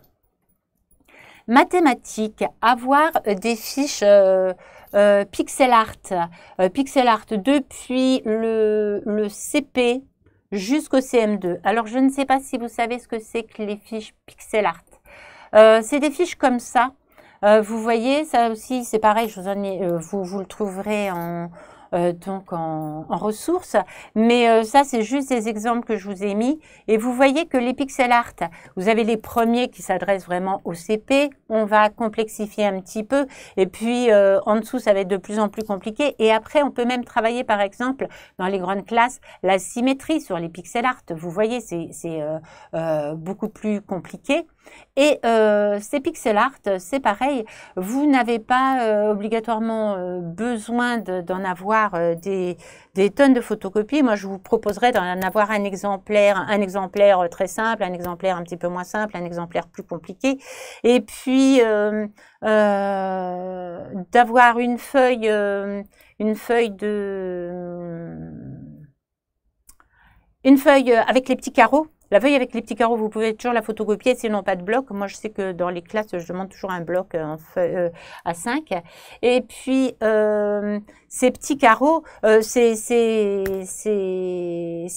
Mathématiques, avoir des fiches euh, euh, pixel art, euh, pixel art depuis le, CP jusqu'au CM2. Alors je ne sais pas si vous savez ce que c'est que les fiches pixel art. c'est des fiches comme ça. vous voyez, ça aussi c'est pareil, je vous, vous, vous le trouverez en, euh, donc en, ressources. Mais euh, ça, c'est juste des exemples que je vous ai mis. Et vous voyez que les pixel art, vous avez les premiers qui s'adressent vraiment au CP. On va complexifier un petit peu. Et puis, euh, en dessous, ça va être de plus en plus compliqué. Et après, on peut même travailler, par exemple, dans les grandes classes, la symétrie sur les pixel art. Vous voyez, c'est beaucoup plus compliqué. Et euh, ces pixel art, c'est pareil, vous n'avez pas euh, obligatoirement euh, besoin d'en avoir des, tonnes de photocopies. Moi, je vous proposerais d'en avoir un exemplaire, un exemplaire très simple, un exemplaire un petit peu moins simple, un exemplaire plus compliqué. Et puis, d'avoir une feuille, une feuille de... Une feuille avec les petits carreaux la feuille avec les petits carreaux, vous pouvez toujours la photocopier, sinon pas de bloc. Moi, je sais que dans les classes, je demande toujours un bloc euh, à 5. Et puis, euh, ces petits carreaux, euh, ces,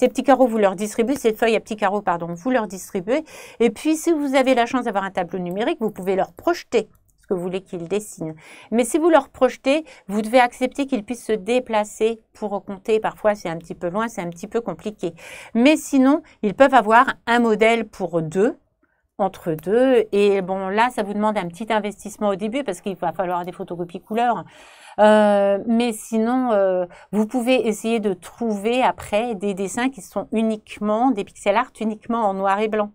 petits carreaux, vous leur distribuez, ces feuilles à petits carreaux, pardon, vous leur distribuez. Et puis, si vous avez la chance d'avoir un tableau numérique, vous pouvez leur projeter ce que vous voulez qu'ils dessinent. Mais si vous leur projetez, vous devez accepter qu'ils puissent se déplacer pour compter. Parfois, c'est un petit peu loin, c'est un petit peu compliqué. Mais sinon, ils peuvent avoir un modèle pour deux, entre deux. Et bon, là, ça vous demande un petit investissement au début parce qu'il va falloir des photocopies couleurs. Euh, mais sinon, euh, vous pouvez essayer de trouver après des dessins qui sont uniquement, des pixel art uniquement en noir et blanc.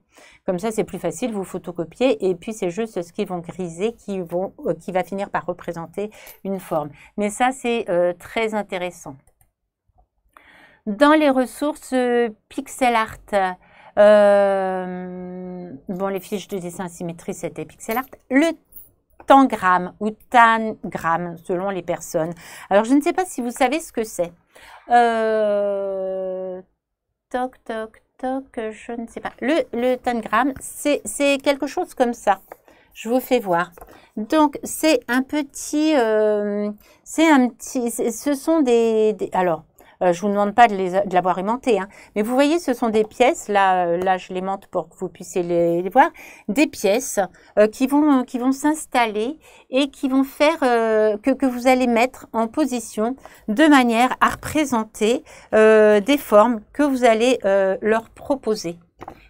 Comme ça, c'est plus facile, vous photocopiez et puis c'est juste ce qu'ils vont griser qui, vont, euh, qui va finir par représenter une forme. Mais ça, c'est très intéressant. Dans les ressources pixel art, euh, bon, les fiches de dessin symétrie, c'était pixel art. Le tangram ou tangram, selon les personnes. Alors, je ne sais pas si vous savez ce que c'est. Euh, toc, toc, toc, je ne sais pas. Le, le tangram, c'est quelque chose comme ça. Je vous fais voir. Donc, c'est un petit... Euh, c'est un petit... Ce sont des alors, euh, je vous demande pas de, les, de l'avoir aimanté, hein. mais vous voyez, ce sont des pièces. Là, euh, là, je l'aimante pour que vous puissiez les, voir. Des pièces euh, qui vont, qui vont s'installer et qui vont faire que, vous allez mettre en position de manière à représenter des formes que vous allez leur proposer.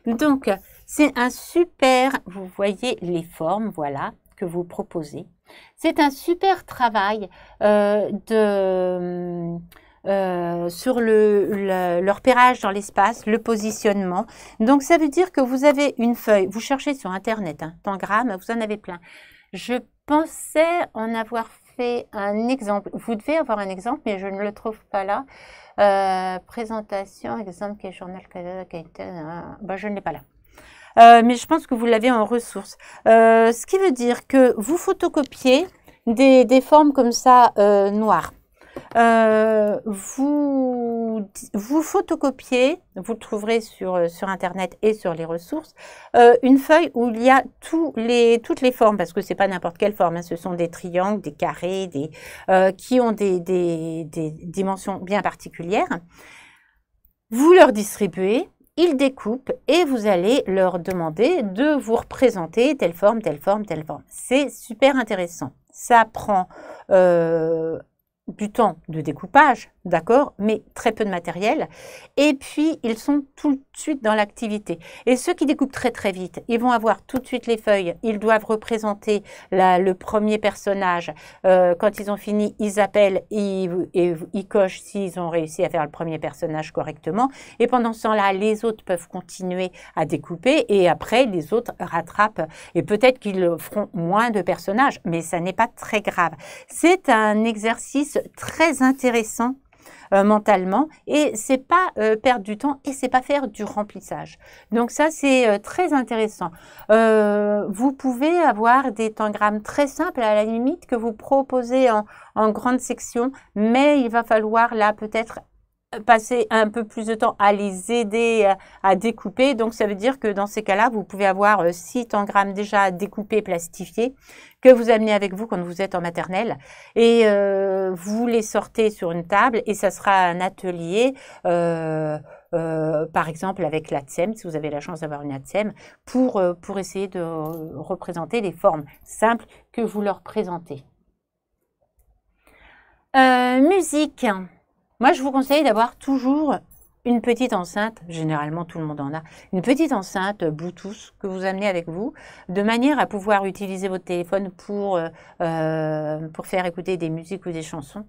Donc, c'est un super. Vous voyez les formes, voilà que vous proposez. C'est un super travail de hum, euh, sur le, repérage dans l'espace, le positionnement. Donc ça veut dire que vous avez une feuille, vous cherchez sur Internet, hein, vous en avez plein. Je pensais en avoir fait un exemple, vous devez avoir un exemple, mais je ne le trouve pas là. Euh, présentation, exemple, qui est journal, euh, ben, je ne l'ai pas là. mais je pense que vous l'avez en ressources. ce qui veut dire que vous photocopiez des, des formes comme ça noires. Euh, vous, vous photocopiez, vous trouverez sur, euh, sur Internet et sur les ressources, euh, une feuille où il y a tous les, toutes les formes, parce que c'est pas n'importe quelle forme, hein, ce sont des triangles, des carrés, des, qui ont des, des, des dimensions bien particulières. Vous leur distribuez, ils découpent et vous allez leur demander de vous représenter telle forme, telle forme, telle forme. C'est super intéressant. Ça prend euh, du temps de découpage d'accord, mais très peu de matériel. Et puis, ils sont tout de suite dans l'activité. Et ceux qui découpent très très vite, ils vont avoir tout de suite les feuilles, ils doivent représenter le premier personnage. Euh, quand ils ont fini, ils appellent et, et ils cochent s'ils ont réussi à faire le premier personnage correctement. Et pendant ce temps-là, les autres peuvent continuer à découper et après, les autres rattrapent. Et peut-être qu'ils feront moins de personnages, mais ça n'est pas très grave. C'est un exercice très intéressant euh, mentalement et c'est pas euh, perdre du temps et c'est pas faire du remplissage. Donc ça c'est euh, très intéressant. vous pouvez avoir des tangrammes très simples à la limite que vous proposez en, grande section, mais il va falloir là peut-être passer un peu plus de temps à les aider à, découper. Donc, ça veut dire que dans ces cas-là, vous pouvez avoir six tangrammes déjà découpés, plastifiés, que vous amenez avec vous quand vous êtes en maternelle et euh, vous les sortez sur une table et ça sera un atelier. Euh, euh, par exemple avec l'ATSEM, si vous avez la chance d'avoir une ATSEM, pour, pour essayer de représenter les formes simples que vous leur présentez. musique. Moi, je vous conseille d'avoir toujours une petite enceinte, généralement tout le monde en a, une petite enceinte Bluetooth que vous amenez avec vous, de manière à pouvoir utiliser votre téléphone pour, euh, euh, pour faire écouter des musiques ou des chansons.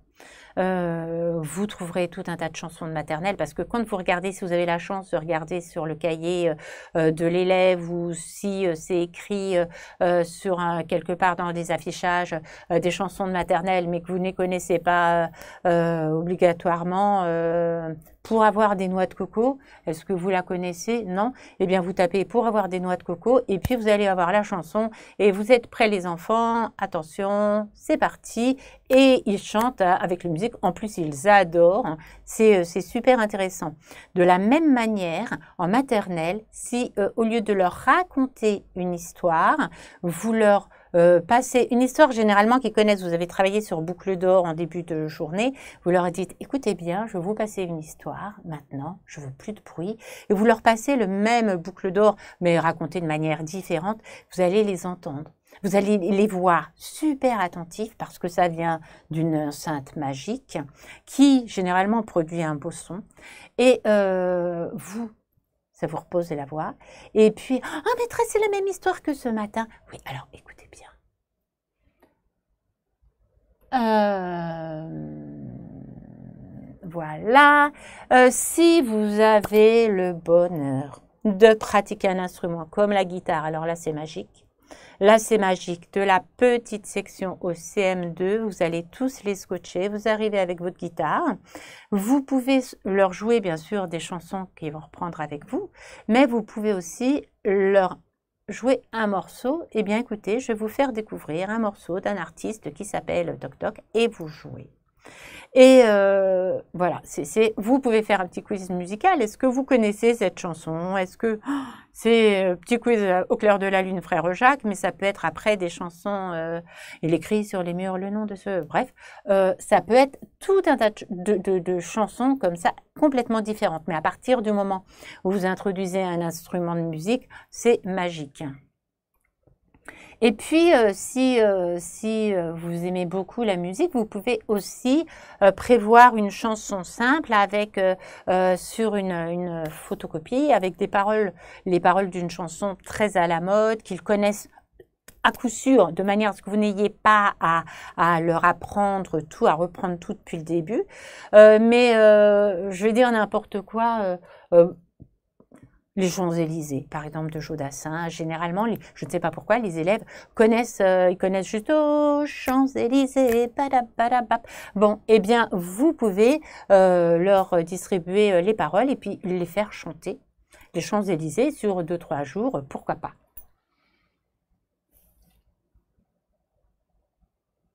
Euh, vous trouverez tout un tas de chansons de maternelle parce que quand vous regardez, si vous avez la chance de regarder sur le cahier euh, euh, de l'élève ou si c'est écrit sur quelque part dans des affichages des chansons de maternelle mais que vous ne connaissez pas obligatoirement, pour avoir des noix de coco, est-ce que vous la connaissez Non Eh bien, vous tapez pour avoir des noix de coco et puis vous allez avoir la chanson et vous êtes prêts les enfants, attention, c'est parti et ils chantent euh, avec la musique. En plus, ils adorent. Hein. Euh, c'est super intéressant. De la même manière, en maternelle, si euh, au lieu de leur raconter une histoire, vous leur passez une histoire généralement qu'ils connaissent, vous avez travaillé sur Boucle d'or en début de journée, vous leur dites écoutez bien, je vais vous passer une histoire maintenant, je veux plus de bruit, et vous leur passez le même Boucle d'or, mais raconté de manière différente, vous allez les entendre. Vous allez les voir super attentifs parce que ça vient d'une enceinte magique qui généralement produit un beau son. Et euh, vous, ça vous repose la voix. Et puis, ah mais maîtresse, c'est la même histoire que ce matin. Oui, alors écoutez bien. Euh, voilà. Euh, si vous avez le bonheur de pratiquer un instrument comme la guitare, alors là c'est magique Là, c'est magique. De la petite section au CM2, vous allez tous les scotcher. Vous arrivez avec votre guitare. Vous pouvez leur jouer, bien sûr, des chansons qu'ils vont reprendre avec vous, mais vous pouvez aussi leur jouer un morceau, eh bien écoutez, je vais vous faire découvrir un morceau d'un artiste qui s'appelle Toc Toc et vous jouez. Et euh, voilà, vous pouvez faire un petit quiz musical. Est-ce que vous connaissez cette chanson Est-ce que oh, c'est euh, petit quiz euh, au clair de la lune, frère Jacques, mais ça peut être après des chansons. il écrit sur les murs le nom de ce. Bref, ça peut être tout un tas de, de, chansons comme ça, complètement différentes. Mais à partir du moment où vous introduisez un instrument de musique, c'est magique. Et puis, euh, si, euh, euh, vous aimez beaucoup la musique, vous pouvez aussi prévoir une chanson simple avec sur une, photocopie avec des paroles, les paroles d'une chanson très à la mode qu'ils connaissent à coup sûr, de manière à ce que vous n'ayez pas à, à, leur apprendre tout, à reprendre tout depuis le début. mais je vais dire n'importe quoi les Champs-Élysées, par exemple, de Jodassin. Généralement, je ne sais pas pourquoi, les élèves connaissent, euh, ils connaissent juste aux oh, Champs-Élysées, Bon, eh bien, vous pouvez euh, leur distribuer euh, les paroles et puis les faire chanter les Champs-Élysées sur deux, trois jours, pourquoi pas.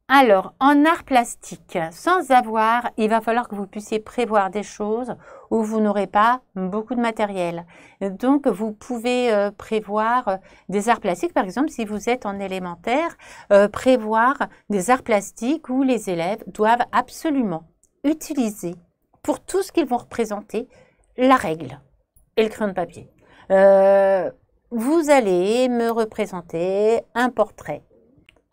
Alors, en art plastique, sans avoir, il va falloir que vous puissiez prévoir des choses où vous n'aurez pas beaucoup de matériel. Donc, vous pouvez euh, prévoir euh, des arts plastiques, par exemple, si vous êtes en élémentaire, euh, prévoir des arts plastiques où les élèves doivent absolument utiliser, pour tout ce qu'ils vont représenter, la règle et le crayon de papier. vous allez me représenter un portrait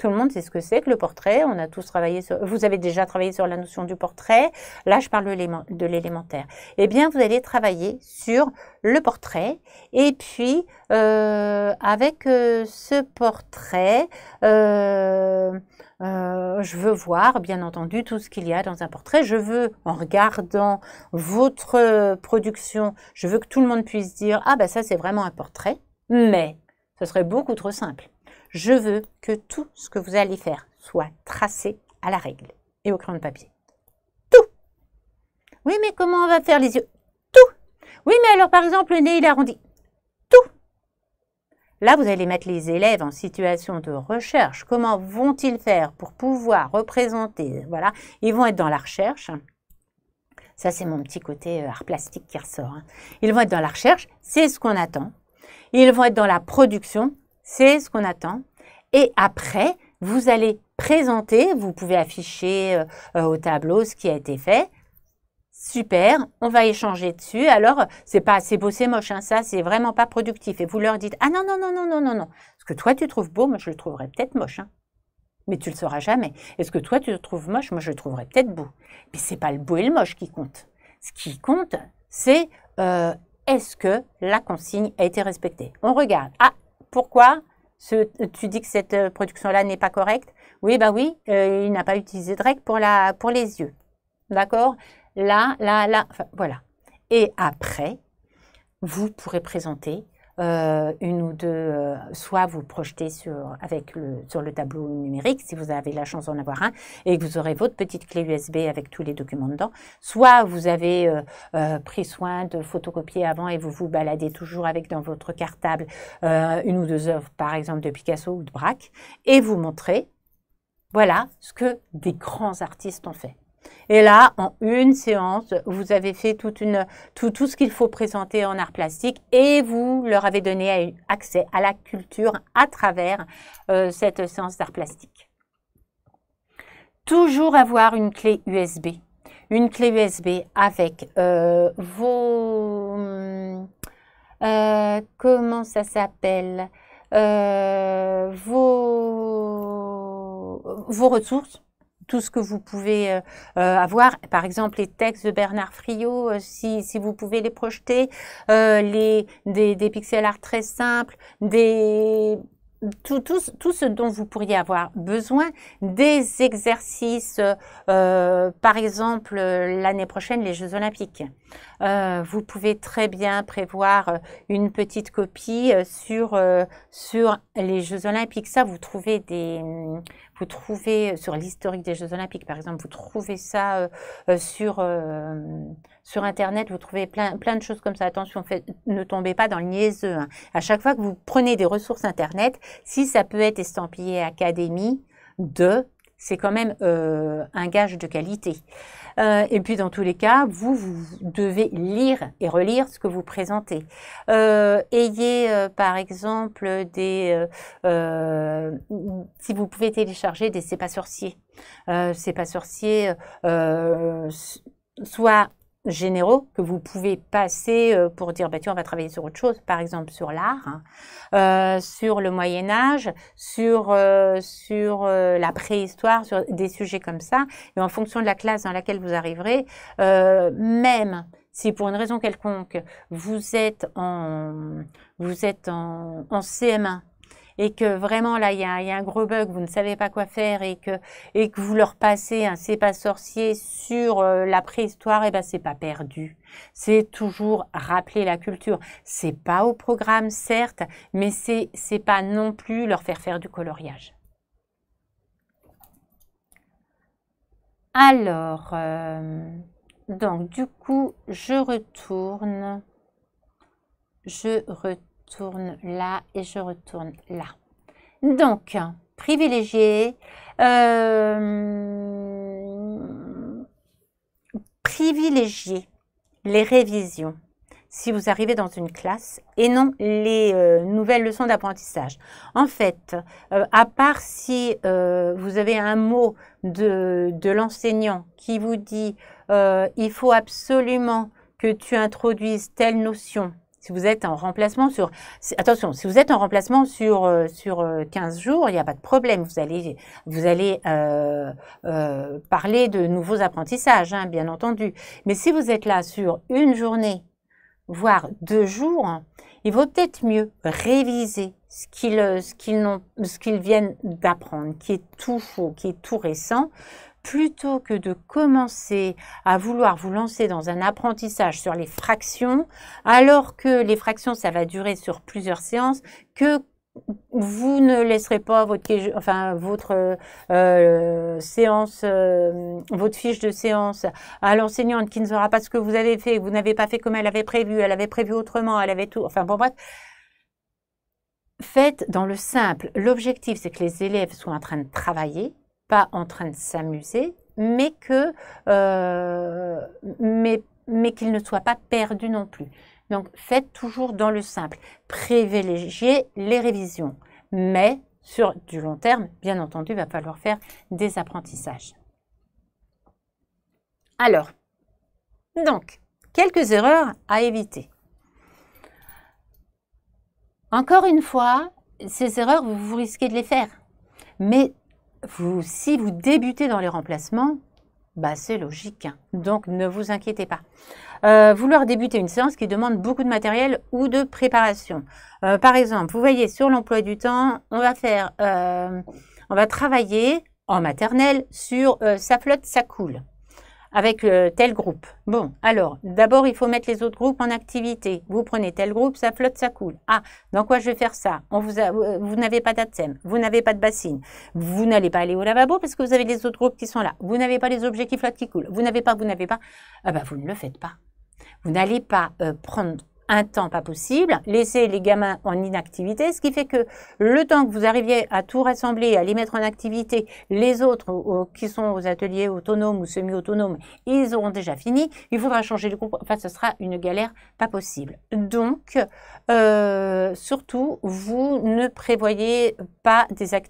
tout le monde sait ce que c'est que le portrait. On a tous travaillé vous avez déjà travaillé sur la notion du portrait. Là, je parle de l'élémentaire. Eh bien, vous allez travailler sur le portrait. Et puis, euh, avec euh, ce portrait, euh, je veux voir, bien entendu, tout ce qu'il y a dans un portrait. Je veux, en regardant votre production, je veux que tout le monde puisse dire, ah ben ça, c'est vraiment un portrait. Mais ce serait beaucoup trop simple. Je veux que tout ce que vous allez faire soit tracé à la règle et au crayon de papier. Tout. Oui, mais comment on va faire les yeux Tout. Oui, mais alors par exemple, le nez, il est arrondi. Tout. Là, vous allez mettre les élèves en situation de recherche. Comment vont-ils faire pour pouvoir représenter Voilà, ils vont être dans la recherche. Ça, c'est mon petit côté euh, art plastique qui ressort. Hein. Ils vont être dans la recherche, c'est ce qu'on attend. Ils vont être dans la production, c'est ce qu'on attend. Et après, vous allez présenter, vous pouvez afficher euh, euh, au tableau ce qui a été fait. Super, on va échanger dessus. Alors, c'est pas assez beau, c'est moche, hein. ça, c'est vraiment pas productif. Et vous leur dites ah non non non non non non non, ce que toi tu trouves beau, moi je le trouverais peut-être moche, hein. mais tu le sauras jamais. Est-ce que toi tu le trouves moche, moi je le trouverais peut-être beau. Mais c'est pas le beau et le moche qui compte. Ce qui compte, c'est euh, est-ce que la consigne a été respectée On regarde. Ah, pourquoi tu dis que cette euh, production-là n'est pas correcte Oui, bah oui, euh, il n'a pas utilisé de pour, la, pour les yeux. D'accord Là, là, là, voilà. Et après, vous pourrez présenter euh, une ou deux, euh, soit vous projetez sur, avec le, sur le tableau numérique, si vous avez la chance d'en avoir un, et que vous aurez votre petite clé USB avec tous les documents dedans, soit vous avez euh, pris soin de photocopier avant et vous vous baladez toujours avec dans votre cartable une ou deux œuvres, par exemple, de Picasso ou de Braque, et vous montrez, voilà ce que des grands artistes ont fait. Et là, en une séance, vous avez fait tout, ce qu'il faut présenter en art plastique et vous leur avez donné accès à la culture à travers euh, cette séance d'art plastique. Toujours avoir une clé USB. Une clé USB avec euh, vos... Euh, comment ça s'appelle vos, vos ressources tout ce que vous pouvez euh, euh, avoir, par exemple les textes de Bernard Friot, euh, si, si, vous pouvez les projeter, les, des, pixels art très simples, des, tout, tout, tout, ce dont vous pourriez avoir besoin, des exercices, par exemple l'année prochaine les Jeux Olympiques. vous pouvez très bien prévoir une petite copie sur, sur les Jeux Olympiques. Ça, vous trouvez des vous trouvez euh, sur l'historique des Jeux Olympiques, par exemple, vous trouvez ça euh, euh, sur, sur Internet, vous trouvez plein, plein de choses comme ça. Attention, ne tombez pas dans le niaiseux. Hein. À chaque fois que vous prenez des ressources Internet, si ça peut être estampillé académie, de, c'est quand même euh, un gage de qualité. Euh, et puis dans tous les cas, vous, vous devez lire et relire ce que vous présentez. Euh, ayez par exemple des, si vous pouvez télécharger des c'est pas sorcier. c'est pas sorcier, soit généraux que vous pouvez passer euh, pour dire bah, tu on va travailler sur autre chose, par exemple sur l'art, hein. euh, sur le Moyen Âge, sur euh, sur la préhistoire, sur des sujets comme ça. Et en fonction de la classe dans laquelle vous arriverez, même si pour une raison quelconque vous êtes en vous êtes en, en CM1 et que vraiment là il y, a, un gros bug, vous ne savez pas quoi faire et que et que vous leur passez un c'est pas sorcier sur euh, la préhistoire, et eh ben c'est pas perdu. C'est toujours rappeler la culture. C'est pas au programme certes, mais c'est c'est pas non plus leur faire faire du coloriage. Alors, euh, donc du coup, je retourne. Je retourne retourne là et je retourne là. Donc, privilégier, euh, privilégier les révisions si vous arrivez dans une classe et non les euh, nouvelles leçons d'apprentissage. En fait, euh, à part si vous avez un mot de l'enseignant qui vous dit il faut absolument que tu introduises telle notion si vous êtes en remplacement sur, attention, si vous êtes en remplacement sur euh, sur 15 euh, jours, il n'y a pas de problème. Vous allez vous allez euh, parler de nouveaux apprentissages, hein, bien entendu. Mais si vous êtes là sur une journée, voire deux jours, il vaut peut-être mieux réviser ce qu'ils ce qu'ils qu'ils viennent d'apprendre, qui est tout faux, qui est tout récent, plutôt que de commencer à vouloir vous lancer dans un apprentissage sur les fractions, alors que les fractions, ça va durer sur plusieurs séances, que vous ne laisserez pas votre, enfin, votre euh, séance, euh, votre fiche de séance à l'enseignante qui ne saura pas ce que vous avez fait, vous n'avez pas fait comme elle avait prévu, elle avait prévu autrement, elle avait tout, enfin bon bref. Faites dans le simple. L'objectif, c'est que les élèves soient en train de travailler, en train de s'amuser, mais que euh, mais, mais qu'il ne soit pas perdu non plus. Donc faites toujours dans le simple, privilégiez les révisions, mais sur du long terme, bien entendu, va falloir faire des apprentissages. Alors, donc, quelques erreurs à éviter. Encore une fois, ces erreurs, vous risquez de les faire. Mais si vous débutez dans les remplacements, bah, c'est logique. Donc ne vous inquiétez pas. Euh, vouloir débuter une séance qui demande beaucoup de matériel ou de préparation. Euh, par exemple, vous voyez sur l'emploi du temps, on va faire, euh, on va travailler en maternelle sur ça flotte, ça coule avec euh, tel groupe. Bon, alors, d'abord, il faut mettre les autres groupes en activité. Vous prenez tel groupe, ça flotte, ça coule. Ah, dans quoi je vais faire ça On vous, euh, vous n'avez pas d'ATSEM, vous n'avez pas de bassine, vous n'allez pas aller au lavabo parce que vous avez les autres groupes qui sont là. Vous n'avez pas les objets qui flottent, qui coulent. Vous n'avez pas, vous n'avez pas. Ah ben, vous ne le faites pas. Vous n'allez pas euh, prendre un temps pas possible, laisser les gamins en inactivité, ce qui fait que le temps que vous arriviez à tout rassembler, à les mettre en activité, les autres qui sont aux ateliers autonomes ou semi-autonomes, ils auront déjà fini, il faudra changer le groupe, enfin ce sera une galère pas possible. Donc, euh, surtout, vous ne prévoyez pas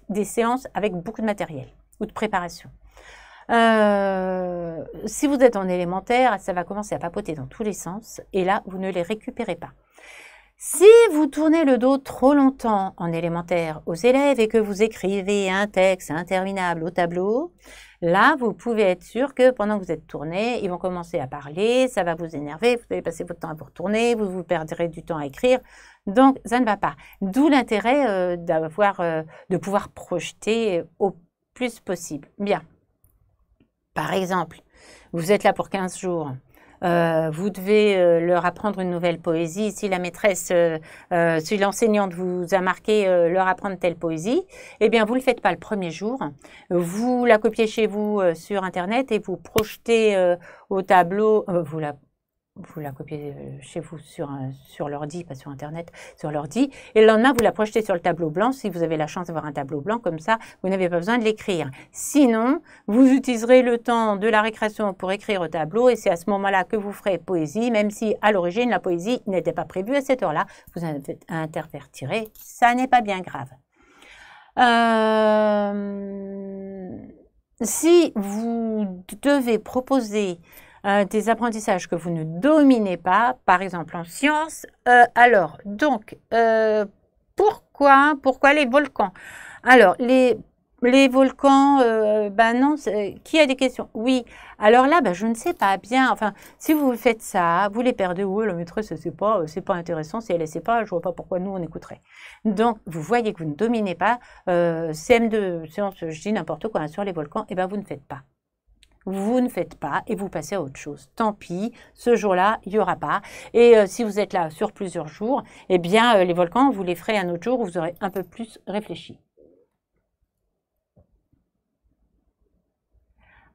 des séances avec beaucoup de matériel ou de préparation. Euh, si vous êtes en élémentaire, ça va commencer à papoter dans tous les sens et là, vous ne les récupérez pas. Si vous tournez le dos trop longtemps en élémentaire aux élèves et que vous écrivez un texte interminable au tableau, là, vous pouvez être sûr que pendant que vous êtes tourné, ils vont commencer à parler, ça va vous énerver, vous allez passer votre temps à vous retourner, vous vous perdrez du temps à écrire. Donc, ça ne va pas. D'où l'intérêt euh, d'avoir, euh, de pouvoir projeter au plus possible. Bien. Par exemple, vous êtes là pour 15 jours. Euh, vous devez euh, leur apprendre une nouvelle poésie. Si la maîtresse, euh, si l'enseignante vous a marqué leur apprendre telle poésie, eh bien, vous ne le faites pas le premier jour. Vous la copiez chez vous sur Internet et vous projetez au tableau, vous la vous la copiez euh, chez vous sur, euh, sur l'ordi, pas sur Internet, sur l'ordi. Et le lendemain, vous la projetez sur le tableau blanc. Si vous avez la chance d'avoir un tableau blanc comme ça, vous n'avez pas besoin de l'écrire. Sinon, vous utiliserez le temps de la récréation pour écrire au tableau et c'est à ce moment-là que vous ferez poésie, même si à l'origine, la poésie n'était pas prévue à cette heure-là. Vous intervertirez, ça n'est pas bien grave. Euh, si vous devez proposer euh, des apprentissages que vous ne dominez pas, par exemple en sciences. Euh, alors, donc, euh, pourquoi, pourquoi les volcans Alors, les, les volcans, ben non, qui a des questions Oui, alors là, ben, je ne sais pas bien. Enfin, si vous faites ça, vous les perdez, oui, le maîtresse, c'est pas, c'est pas intéressant, si elle ne sait pas, je vois pas pourquoi nous, on écouterait. Donc, vous voyez que vous ne dominez pas CM2, séance, je dis n'importe quoi, hein, sur les volcans, et eh ben vous ne faites pas vous ne faites pas et vous passez à autre chose. Tant pis, ce jour-là, il n'y aura pas. Et euh, si vous êtes là sur plusieurs jours, eh bien, euh, les volcans, vous les ferez un autre jour où vous aurez un peu plus réfléchi.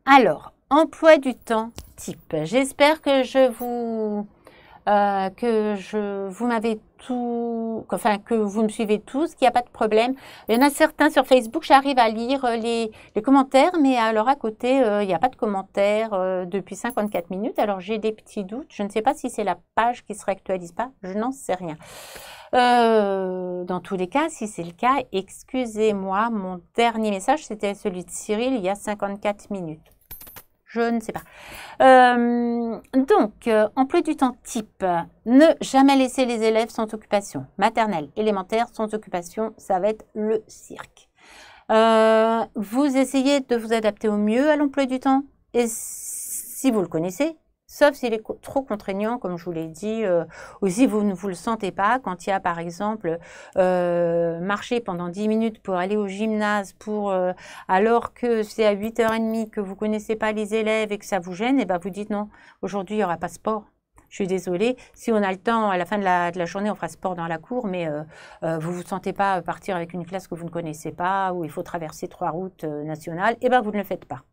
Alors, emploi du temps type. J'espère que je vous, euh, que je, vous m'avez que vous me suivez tous, qu'il n'y a pas de problème. Il y en a certains sur Facebook, j'arrive à lire euh, les, commentaires, mais alors à côté, euh, il n'y a pas de commentaires euh, depuis 54 minutes. Alors j'ai des petits doutes. Je ne sais pas si c'est la page qui se réactualise pas. Je n'en sais rien. dans tous les cas, si c'est le cas, excusez-moi. Mon dernier message, c'était celui de Cyril il y a 54 minutes. Je ne sais pas. Euh, donc, emploi euh, du temps type. Ne jamais laisser les élèves sans occupation. Maternelle, élémentaire, sans occupation, ça va être le cirque. Euh, vous essayez de vous adapter au mieux à l'emploi du temps. Et si vous le connaissez, sauf s'il est trop contraignant, comme je vous l'ai dit, euh, vous ne vous le sentez pas, quand il y a par exemple euh, marcher pendant 10 minutes pour aller au gymnase, pour, euh, alors que c'est à 8h30 que vous connaissez pas les élèves et que ça vous gêne, et eh ben vous dites non, aujourd'hui il n'y aura pas sport. Je suis désolée, si on a le temps, à la fin de la, journée, on fera sport dans la cour, mais euh, euh, vous ne vous sentez pas partir avec une classe que vous ne connaissez pas, où il faut traverser trois routes nationales, et eh ben vous ne le faites pas.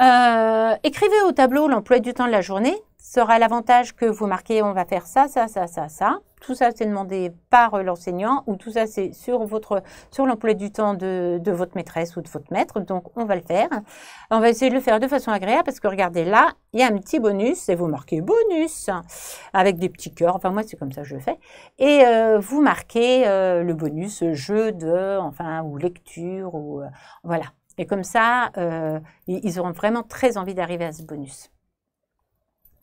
Euh, écrivez au tableau l'emploi du temps de la journée. Sera l'avantage que vous marquez, on va faire ça, ça, ça, ça, ça. Tout ça, c'est demandé par euh, l'enseignant ou tout ça, c'est sur votre sur l'emploi du temps de, votre maîtresse ou de votre maître. Donc, on va le faire. On va essayer de le faire de façon agréable parce que regardez là, il y a un petit bonus et vous marquez bonus avec des petits cœurs. Enfin, moi, c'est comme ça que je fais. Et euh, vous marquez le bonus jeu de, enfin, ou lecture ou voilà. Et comme ça, euh, ils auront vraiment très envie d'arriver à ce bonus.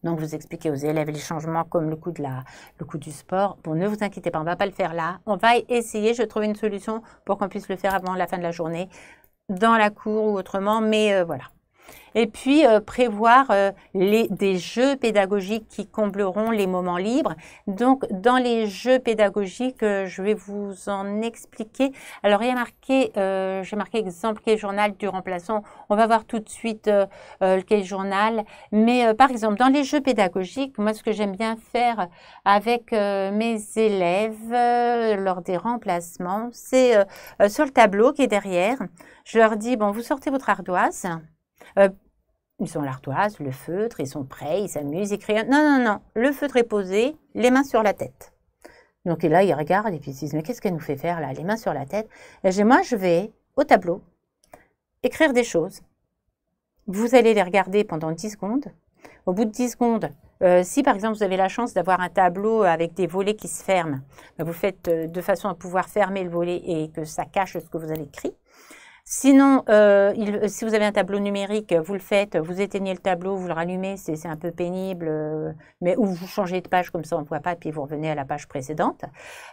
Donc, vous expliquez aux élèves les changements comme le coût, de la, le coût du sport. Bon, ne vous inquiétez pas, on ne va pas le faire là. On va essayer, je vais trouver une solution pour qu'on puisse le faire avant la fin de la journée, dans la cour ou autrement, mais euh, voilà. Et puis euh, prévoir euh, des jeux pédagogiques qui combleront les moments libres. Donc dans les jeux pédagogiques, euh, je vais vous en expliquer. Alors il y a marqué, j'ai marqué exemple quai journal du remplaçant. On va voir tout de suite le quai journal. Mais par exemple dans les jeux pédagogiques, moi ce que j'aime bien faire avec mes élèves lors des remplacements, c'est sur le tableau qui est derrière, je leur dis bon vous sortez votre ardoise. Euh, ils ont l'artoise, le feutre, ils sont prêts, ils s'amusent, ils crient. Non, non, non, le feutre est posé, les mains sur la tête. Donc là, ils regardent et puis ils se disent, mais qu'est-ce qu'elle nous fait faire là, les mains sur la tête Et moi, je vais au tableau écrire des choses. Vous allez les regarder pendant 10 secondes. Au bout de 10 secondes, euh, si par exemple vous avez la chance d'avoir un tableau avec des volets qui se ferment, bah, vous faites euh, de façon à pouvoir fermer le volet et que ça cache ce que vous avez écrit. Sinon, euh, il, si vous avez un tableau numérique, vous le faites, vous éteignez le tableau, vous le rallumez, c'est un peu pénible, euh, mais ou vous changez de page comme ça on ne voit pas, puis vous revenez à la page précédente.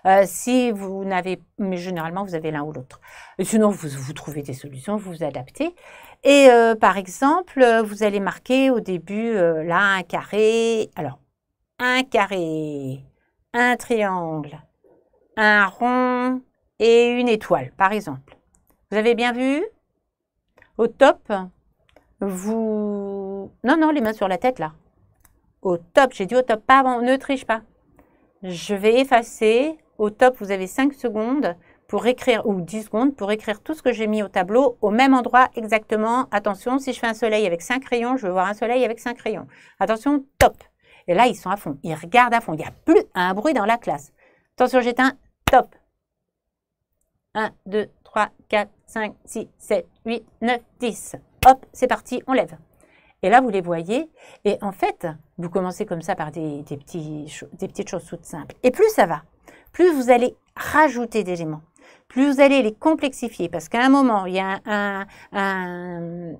Euh, si vous n'avez, mais généralement vous avez l'un ou l'autre. Sinon, vous, vous trouvez des solutions, vous vous adaptez. Et euh, par exemple, vous allez marquer au début euh, là un carré, alors un carré, un triangle, un rond et une étoile, par exemple. Vous avez bien vu Au top, vous... Non, non, les mains sur la tête, là. Au top, j'ai dit au top. Pas avant, ne triche pas. Je vais effacer. Au top, vous avez 5 secondes pour écrire, ou 10 secondes, pour écrire tout ce que j'ai mis au tableau au même endroit exactement. Attention, si je fais un soleil avec 5 crayons, je veux voir un soleil avec 5 rayons. Attention, top. Et là, ils sont à fond. Ils regardent à fond. Il n'y a plus un bruit dans la classe. Attention, j'éteins, top. 1, 2, 3, 4, 5, 6, 7, 8, 9, 10. Hop, c'est parti, on lève. Et là, vous les voyez. Et en fait, vous commencez comme ça par des, petites choses toutes simples. Et plus ça va, plus vous allez rajouter d'éléments, plus vous allez les complexifier. Parce qu'à un moment, il y a un,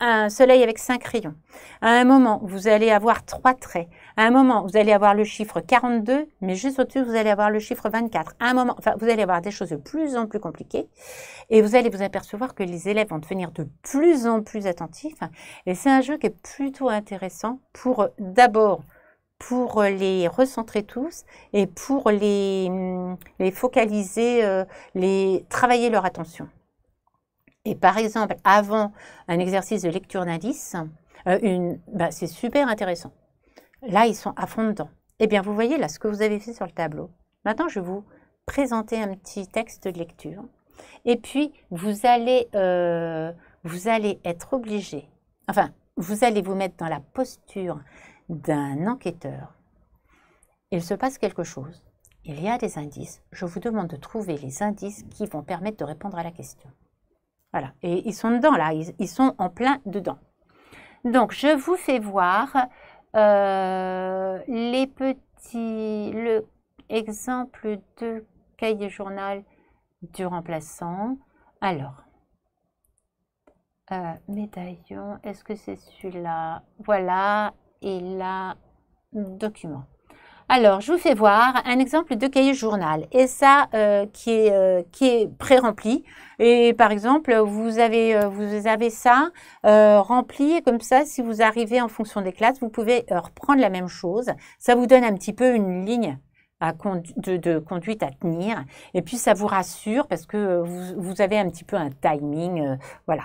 un soleil avec cinq rayons. À un moment, vous allez avoir trois traits. À un moment, vous allez avoir le chiffre 42, mais juste au-dessus, vous allez avoir le chiffre 24. À un moment, vous allez avoir des choses de plus en plus compliquées et vous allez vous apercevoir que les élèves vont devenir de plus en plus attentifs. Et c'est un jeu qui est plutôt intéressant pour euh, d'abord pour euh, les recentrer tous et pour les, hmm, focaliser, euh, les travailler leur attention. Et par exemple, avant un exercice de lecture d'indice, bah, c'est super intéressant là, ils sont à fond dedans. Eh bien, vous voyez là ce que vous avez fait sur le tableau. Maintenant, je vais vous présenter un petit texte de lecture. Et puis, euh, vous allez, être obligé, enfin, vous allez vous mettre dans la posture d'un enquêteur. Il se passe quelque chose. Il y a des indices. Je vous demande de trouver les indices qui vont permettre de répondre à la question. Voilà. Et ils sont dedans, là. ils sont en plein dedans. Donc, je vous fais voir euh, les petits, le exemple de cahier journal du remplaçant. Alors, euh, médaillon, est-ce que c'est celui-là Voilà, et là, document. Alors, je vous fais voir un exemple de cahier journal et ça euh, euh, qui est, pré-rempli. Et par exemple, vous avez, euh, ça rempli comme ça, si vous arrivez en fonction des classes, vous pouvez reprendre la même chose. Ça vous donne un petit peu une ligne de, conduite à tenir et puis ça vous rassure parce que vous, vous avez un petit peu un timing. voilà.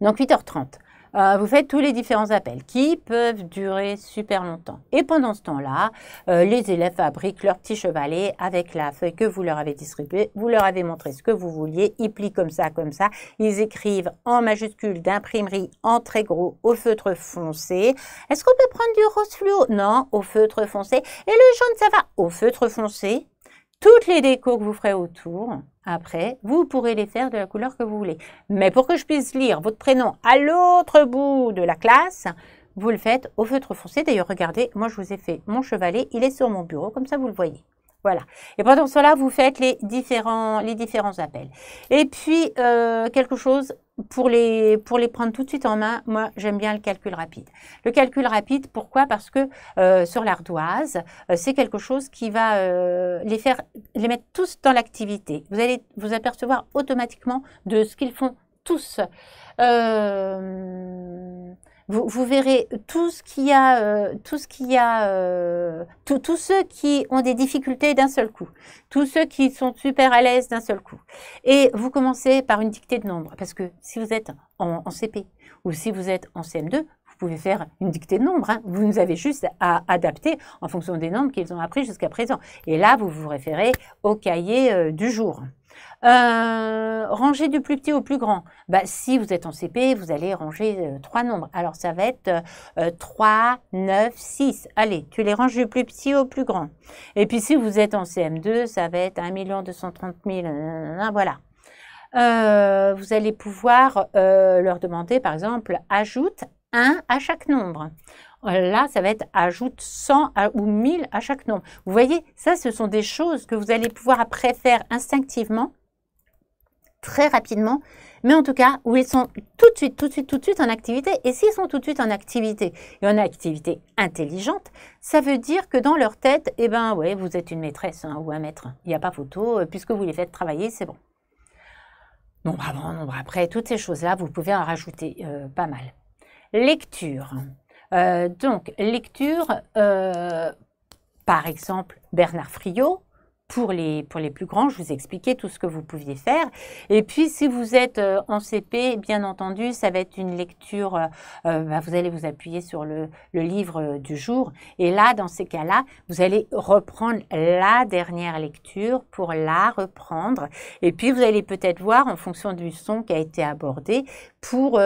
Donc 8h30. Euh, vous faites tous les différents appels qui peuvent durer super longtemps. Et pendant ce temps-là, euh, les élèves fabriquent leur petit chevalet avec la feuille que vous leur avez distribuée. Vous leur avez montré ce que vous vouliez. Ils plient comme ça, comme ça. Ils écrivent en majuscule d'imprimerie en très gros au feutre foncé. Est-ce qu'on peut prendre du rose fluo Non, au feutre foncé. Et le jaune, ça va au feutre foncé. Toutes les décos que vous ferez autour, après, vous pourrez les faire de la couleur que vous voulez. Mais pour que je puisse lire votre prénom à l'autre bout de la classe, vous le faites au feutre foncé. D'ailleurs, regardez, moi je vous ai fait mon chevalet, il est sur mon bureau, comme ça vous le voyez. Voilà. Et pendant cela, vous faites les différents, les différents appels. Et puis, euh, quelque chose pour les, pour les prendre tout de suite en main, moi, j'aime bien le calcul rapide. Le calcul rapide, pourquoi Parce que euh, sur l'ardoise, euh, c'est quelque chose qui va euh, les faire, les mettre tous dans l'activité. Vous allez vous apercevoir automatiquement de ce qu'ils font tous. Vous, verrez tout ce qui a, euh, tout ce a, euh, tous ceux qui ont des difficultés d'un seul coup, tous ceux qui sont super à l'aise d'un seul coup. Et vous commencez par une dictée de nombre. parce que si vous êtes en, CP ou si vous êtes en CM2, vous pouvez faire une dictée de nombre. Hein. Vous nous avez juste à adapter en fonction des nombres qu'ils ont appris jusqu'à présent. Et là, vous vous référez au cahier euh, du jour. Euh, ranger du plus petit au plus grand. Bah, si vous êtes en CP, vous allez ranger euh, trois nombres. Alors, ça va être 3, 9, 6. Allez, tu les ranges du plus petit au plus grand. Et puis, si vous êtes en CM2, ça va être 1 230 000. Voilà. Euh, vous allez pouvoir leur demander, par exemple, ajoute 1 à chaque nombre. Là, ça va être ajoute 100 ou 1000 à chaque nombre. Vous voyez, ça, ce sont des choses que vous allez pouvoir après faire instinctivement, très rapidement, mais en tout cas, où ils sont tout de suite, tout de suite, tout de suite en activité. Et s'ils sont tout de suite en activité et en activité intelligente, ça veut dire que dans leur tête, eh ben ouais, vous êtes une maîtresse hein, ou un maître. Il n'y a pas photo, euh, puisque vous les faites travailler, c'est bon. Non, avant, nombre après, toutes ces choses-là, vous pouvez en rajouter euh, pas mal. Lecture. Euh, donc, lecture, euh, par exemple, Bernard Friot, pour les, pour les plus grands, je vous expliquais tout ce que vous pouviez faire. Et puis, si vous êtes euh, en CP, bien entendu, ça va être une lecture, euh, euh, bah, vous allez vous appuyer sur le, le livre du jour. Et là, dans ces cas-là, vous allez reprendre la dernière lecture pour la reprendre. Et puis, vous allez peut-être voir, en fonction du son qui a été abordé, pour,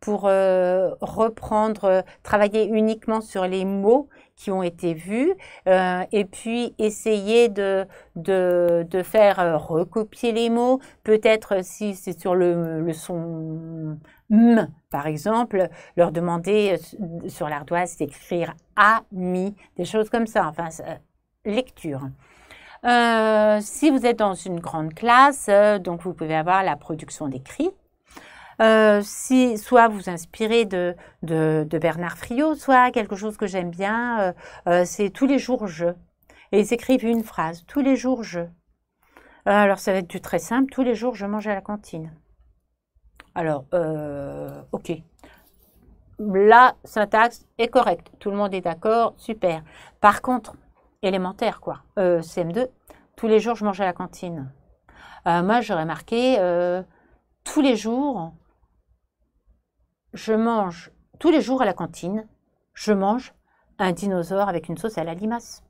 pour reprendre, travailler uniquement sur les mots qui ont été vus euh, et puis essayer de, de, de, faire euh, recopier les mots. Peut-être si c'est sur le, son M, par exemple, leur demander euh, sur l'ardoise d'écrire ami, des choses comme ça, enfin, lecture. si vous êtes dans une grande classe, donc vous pouvez avoir la production d'écrits euh, si, soit vous inspirez de, de, Bernard Friot, soit quelque chose que j'aime bien, euh, euh, c'est tous les jours je. Et ils écrivent une phrase, tous les jours je. Alors ça va être du très simple, tous les jours je mange à la cantine. Alors, ok. La syntaxe est correcte, tout le monde est d'accord, super. Par contre, élémentaire quoi, CM2, tous les jours je mange à la cantine. moi j'aurais marqué tous les jours, je mange tous les jours à la cantine, je mange un dinosaure avec une sauce à la limace.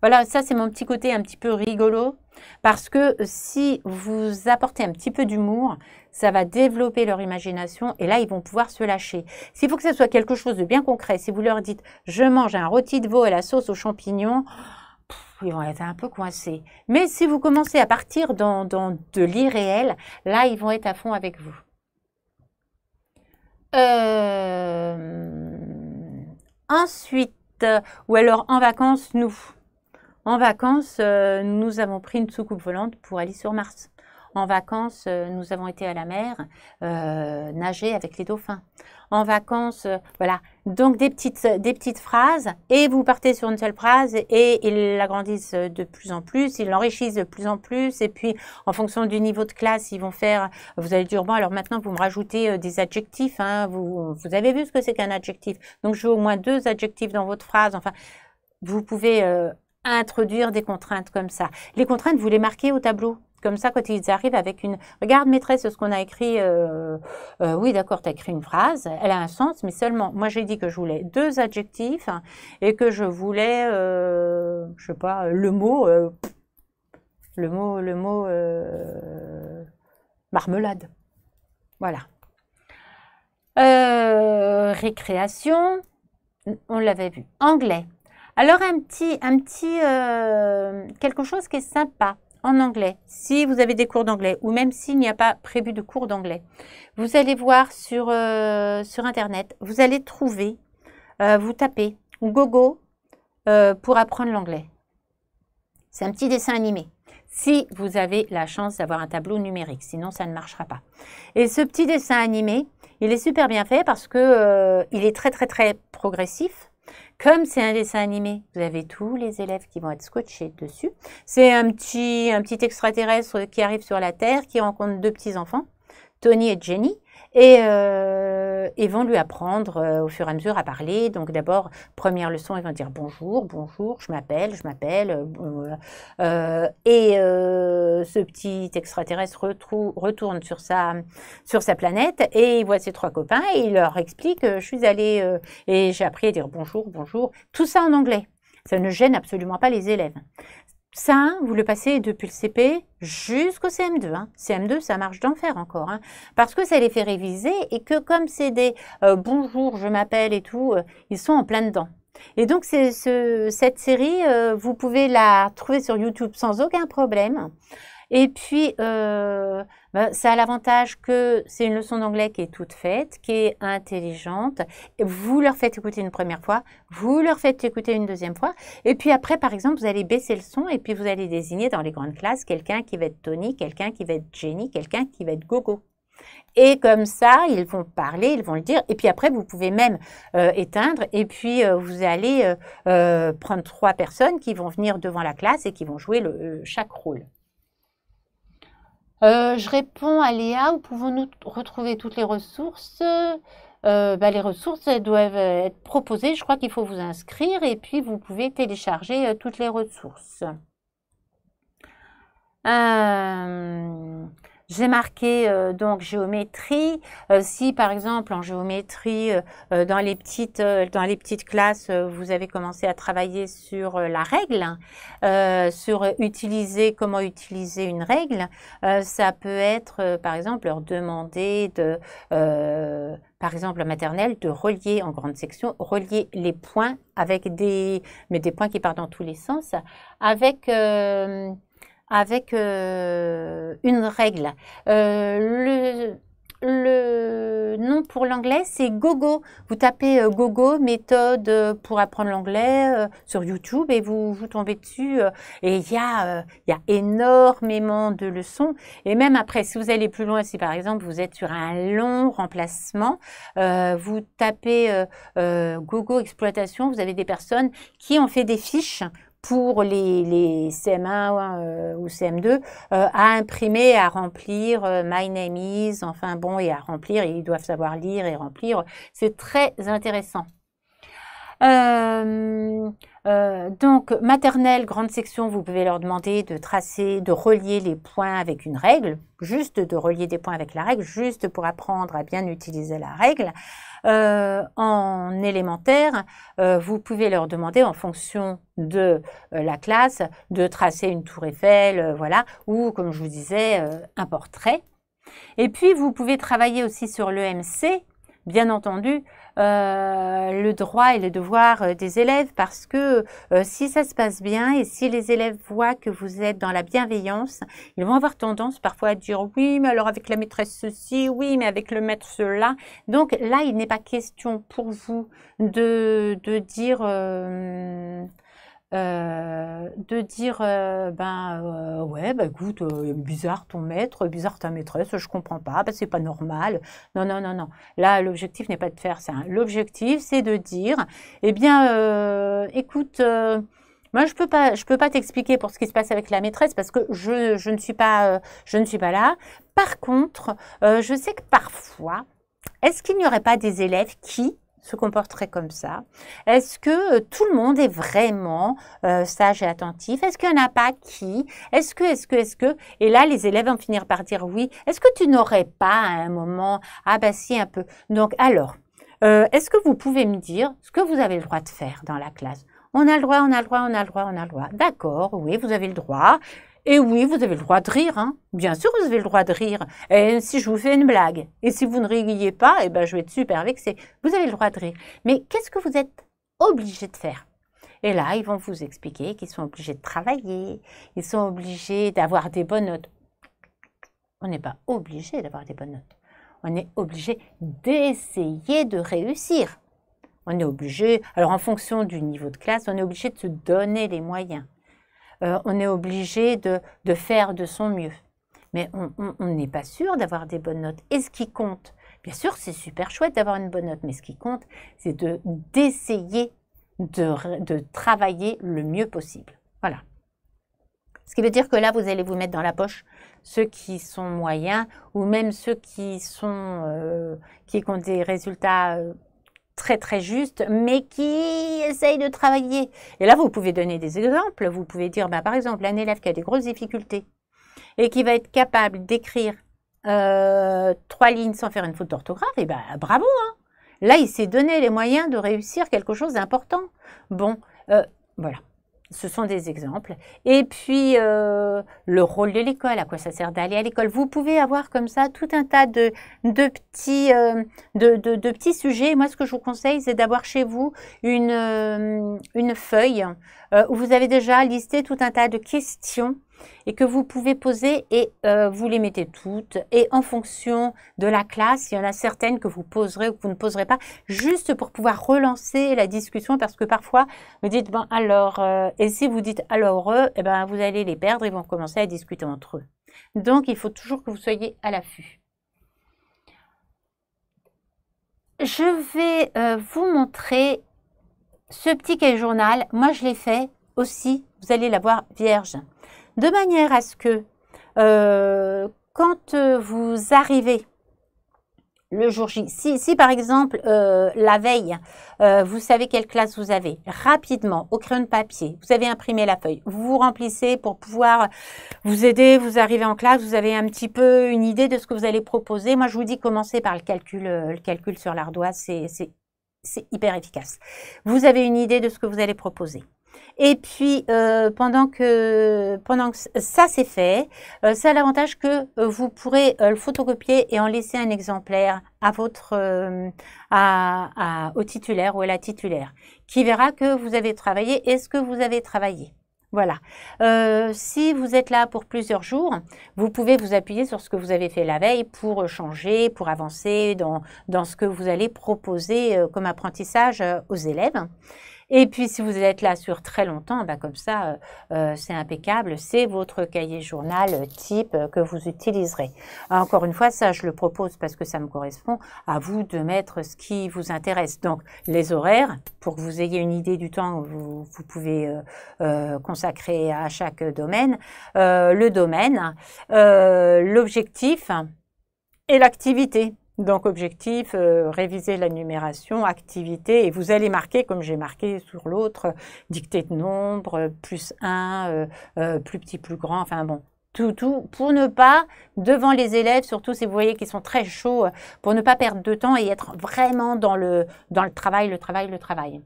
Voilà, ça c'est mon petit côté un petit peu rigolo, parce que si vous apportez un petit peu d'humour, ça va développer leur imagination et là ils vont pouvoir se lâcher. S'il faut que ce soit quelque chose de bien concret, si vous leur dites je mange un rôti de veau à la sauce aux champignons, ils vont être un peu coincés. Mais si vous commencez à partir dans, dans de l'irréel, là ils vont être à fond avec vous. Euh, ensuite, ou alors en vacances, nous. En vacances, euh, nous avons pris une soucoupe volante pour aller sur Mars. En vacances, euh, nous avons été à la mer, nager avec les dauphins en vacances, euh, voilà. Donc des petites, euh, des petites phrases et vous partez sur une seule phrase et ils l'agrandissent de plus en plus, ils l'enrichissent de plus en plus et puis en fonction du niveau de classe, ils vont faire, vous allez dire, bon alors maintenant vous me rajoutez euh, des adjectifs, hein, vous, vous avez vu ce que c'est qu'un adjectif, donc je veux au moins deux adjectifs dans votre phrase, enfin vous pouvez introduire des contraintes comme ça. Les contraintes, vous les marquez au tableau comme ça, quand ils arrivent avec une... Regarde, maîtresse, ce qu'on a écrit, euh, euh, oui, d'accord, tu as écrit une phrase, elle a un sens, mais seulement, moi, j'ai dit que je voulais deux adjectifs et que je voulais, euh, je sais pas, le mot, le mot, le mot marmelade. Voilà. récréation, on l'avait vu. Anglais. Alors, un petit, un petit quelque chose qui est sympa en anglais, si vous avez des cours d'anglais ou même s'il n'y a pas prévu de cours d'anglais, vous allez voir sur, euh, sur Internet, vous allez trouver, euh, vous tapez Gogo euh, pour apprendre l'anglais. C'est un petit dessin animé. Si vous avez la chance d'avoir un tableau numérique, sinon ça ne marchera pas. Et ce petit dessin animé, il est super bien fait parce que il est très très très progressif. Comme c'est un dessin animé, vous avez tous les élèves qui vont être scotchés dessus. C'est un petit, un petit extraterrestre qui arrive sur la Terre, qui rencontre deux petits-enfants, Tony et Jenny. Et euh, ils euh, et vont lui apprendre euh, au fur et à mesure à parler. Donc d'abord, première leçon, ils vont dire bonjour, bonjour, je m'appelle, je m'appelle. Euh, et ce petit extraterrestre retourne sur sa, sur sa planète et il voit ses trois copains et il leur explique, je suis allé et j'ai appris à dire bonjour, bonjour, tout ça en anglais. Ça ne gêne absolument pas les élèves. Ça, vous le passez depuis le CP jusqu'au CM2. Hein. CM2, ça marche d'enfer encore. Hein. parce que ça les fait réviser et que comme c'est des euh, bonjour, je m'appelle et tout, euh, ils sont en plein dedans. Et donc, ce, cette série, euh, vous pouvez la trouver sur YouTube sans aucun problème. Et puis, euh, bah, ça a l'avantage que c'est une leçon d'anglais qui est toute faite, qui est intelligente. Vous leur faites écouter une première fois, vous leur faites écouter une deuxième fois. Et puis après, par exemple, vous allez baisser le son et puis vous allez désigner dans les grandes classes quelqu'un qui va être Tony, quelqu'un qui va être Jenny, quelqu'un qui va être Gogo. Et comme ça, ils vont parler, ils vont le dire. Et puis après, vous pouvez même euh, éteindre. Et puis, euh, vous allez prendre trois personnes qui vont venir devant la classe et qui vont jouer chaque rôle. Euh, je réponds à Léa, où pouvons-nous retrouver toutes les ressources euh, bah, les ressources doivent euh, être proposées. Je crois qu'il faut vous inscrire et puis vous pouvez télécharger toutes les ressources. Euh, j'ai marqué euh, donc géométrie. Euh, si par exemple en géométrie, euh, dans, les petites, dans les petites classes, vous avez commencé à travailler sur la règle, sur utiliser, comment utiliser une règle, ça peut être par exemple leur demander de par exemple en maternelle, de relier en grande section, relier les points avec des, mais des points qui partent dans tous les sens, avec, avec euh, une règle. Euh, le, nom pour l'anglais, c'est Gogo. Vous tapez euh, Gogo, méthode pour apprendre l'anglais sur YouTube et vous, vous tombez dessus. et il y a énormément de leçons. Et même après, si vous allez plus loin, si par exemple vous êtes sur un long remplacement, vous tapez Gogo exploitation, vous avez des personnes qui ont fait des fiches pour les, les CM1 euh, ou CM2 euh, à imprimer, à remplir euh, My Name Is, enfin bon, et à remplir, ils doivent savoir lire et remplir. C'est très intéressant. Euh, euh, donc, maternelle, grande section, vous pouvez leur demander de tracer, de relier les points avec une règle, juste de relier des points avec la règle, juste pour apprendre à bien utiliser la règle. Euh, en élémentaire, vous pouvez leur demander, en fonction de la classe, de tracer une tour Eiffel, voilà, ou comme je vous disais, un portrait. Et puis, vous pouvez travailler aussi sur l'EMC, bien entendu, euh, le droit et le devoir euh, des élèves parce que euh, si ça se passe bien et si les élèves voient que vous êtes dans la bienveillance, ils vont avoir tendance parfois à dire oui, mais alors avec la maîtresse ceci, oui, mais avec le maître cela. Donc là, il n'est pas question pour vous de, de dire... Euh, de dire euh, ben euh, ouais ben écoute bizarre ton maître bizarre ta maîtresse je comprends pas ce bah, c'est pas normal non non non non là l'objectif n'est pas de faire ça l'objectif c'est de dire eh bien écoute moi, je peux pas, je peux pas t'expliquer pour ce qui se passe avec la maîtresse parce que je ne suis pas, je ne suis pas là. Par contre, je sais que parfois, est-ce qu'il n'y aurait pas des élèves qui se comporterait comme ça Est-ce que euh, tout le monde est vraiment euh, sage et attentif Est-ce qu'il n'y en a pas qui Est-ce que, est-ce que, est-ce que Et là, les élèves vont finir par dire oui. Est-ce que tu n'aurais pas à un moment Ah bah si, un peu. Donc alors, euh, est-ce que vous pouvez me dire ce que vous avez le droit de faire dans la classe on a le droit, on a le droit, on a le droit, on a le droit. D'accord, oui, vous avez le droit. Et oui, vous avez le droit de rire, hein. bien sûr, vous avez le droit de rire. Et si je vous fais une blague, et si vous ne riez pas, eh ben, je vais être super vexée. Vous avez le droit de rire. Mais qu'est-ce que vous êtes obligé de faire Et là, ils vont vous expliquer qu'ils sont obligés de travailler, ils sont obligés d'avoir des bonnes notes. On n'est pas obligé d'avoir des bonnes notes. On est obligé d'essayer de réussir. On est obligé, alors en fonction du niveau de classe, on est obligé de se donner les moyens. Euh, on est obligé de, faire de son mieux. Mais on n'est pas sûr d'avoir des bonnes notes. Et ce qui compte, bien sûr, c'est super chouette d'avoir une bonne note, mais ce qui compte, c'est d'essayer de, de, travailler le mieux possible. Voilà. Ce qui veut dire que là, vous allez vous mettre dans la poche ceux qui sont moyens ou même ceux qui sont euh, qui ont des résultats euh, très très juste, mais qui essaye de travailler. Et là, vous pouvez donner des exemples. Vous pouvez dire, bah, par exemple, un élève qui a des grosses difficultés et qui va être capable d'écrire euh, trois lignes sans faire une faute d'orthographe, et eh ben bravo. Hein. là, il s'est donné les moyens de réussir quelque chose d'important. Bon, euh, voilà ce sont des exemples. Et puis, euh, le rôle de l'école, à quoi ça sert d'aller à l'école. Vous pouvez avoir comme ça tout un tas de, de petits, euh, de, de, de, petits sujets. Moi, ce que je vous conseille, c'est d'avoir chez vous une, euh, une feuille où vous avez déjà listé tout un tas de questions et que vous pouvez poser et euh, vous les mettez toutes. Et en fonction de la classe, il y en a certaines que vous poserez ou que vous ne poserez pas, juste pour pouvoir relancer la discussion parce que parfois vous dites bon alors euh, et si vous dites alors eux, eh ben vous allez les perdre, ils vont commencer à discuter entre eux. Donc il faut toujours que vous soyez à l'affût. Je vais euh, vous montrer ce petit cahier journal. Moi, je l'ai fait aussi. Vous allez l'avoir vierge de manière à ce que euh, quand euh, vous arrivez le jour J, si, par exemple euh, la veille, vous savez quelle classe vous avez, rapidement, au crayon de papier, vous avez imprimé la feuille, vous vous remplissez pour pouvoir vous aider, vous arrivez en classe, vous avez un petit peu une idée de ce que vous allez proposer. Moi, je vous dis, commencez par le calcul, le calcul sur l'ardoise, c'est hyper efficace. Vous avez une idée de ce que vous allez proposer. Et puis, euh, pendant, que, pendant que ça euh, c'est fait, c'est ça l'avantage que euh, vous pourrez le photocopier et en laisser un exemplaire à votre, à, au titulaire ou à la titulaire, qui verra que vous avez travaillé et ce que vous avez travaillé. Voilà. si vous êtes là pour plusieurs jours, vous pouvez vous appuyer sur ce que vous avez fait la veille pour changer, pour avancer dans, dans ce que vous allez proposer comme apprentissage aux élèves. Et puis, si vous êtes là sur très longtemps, bah, comme ça, euh, euh, c'est impeccable. C'est votre cahier journal euh, type que vous utiliserez. Encore une fois, ça, je le propose parce que ça me correspond à vous de mettre ce qui vous intéresse. Donc, les horaires, pour que vous ayez une idée du temps que vous, pouvez consacrer à chaque domaine, le domaine, l'objectif et l'activité. Donc objectif, euh, réviser la numération, activité, et vous allez marquer, comme j'ai marqué sur l'autre, dictée de nombre, plus 1, euh, euh, plus petit, plus grand, enfin bon, tout, tout, pour ne pas, devant les élèves, surtout si vous voyez qu'ils sont très chauds, pour ne pas perdre de temps et être vraiment dans le, dans le travail, le travail, le travail.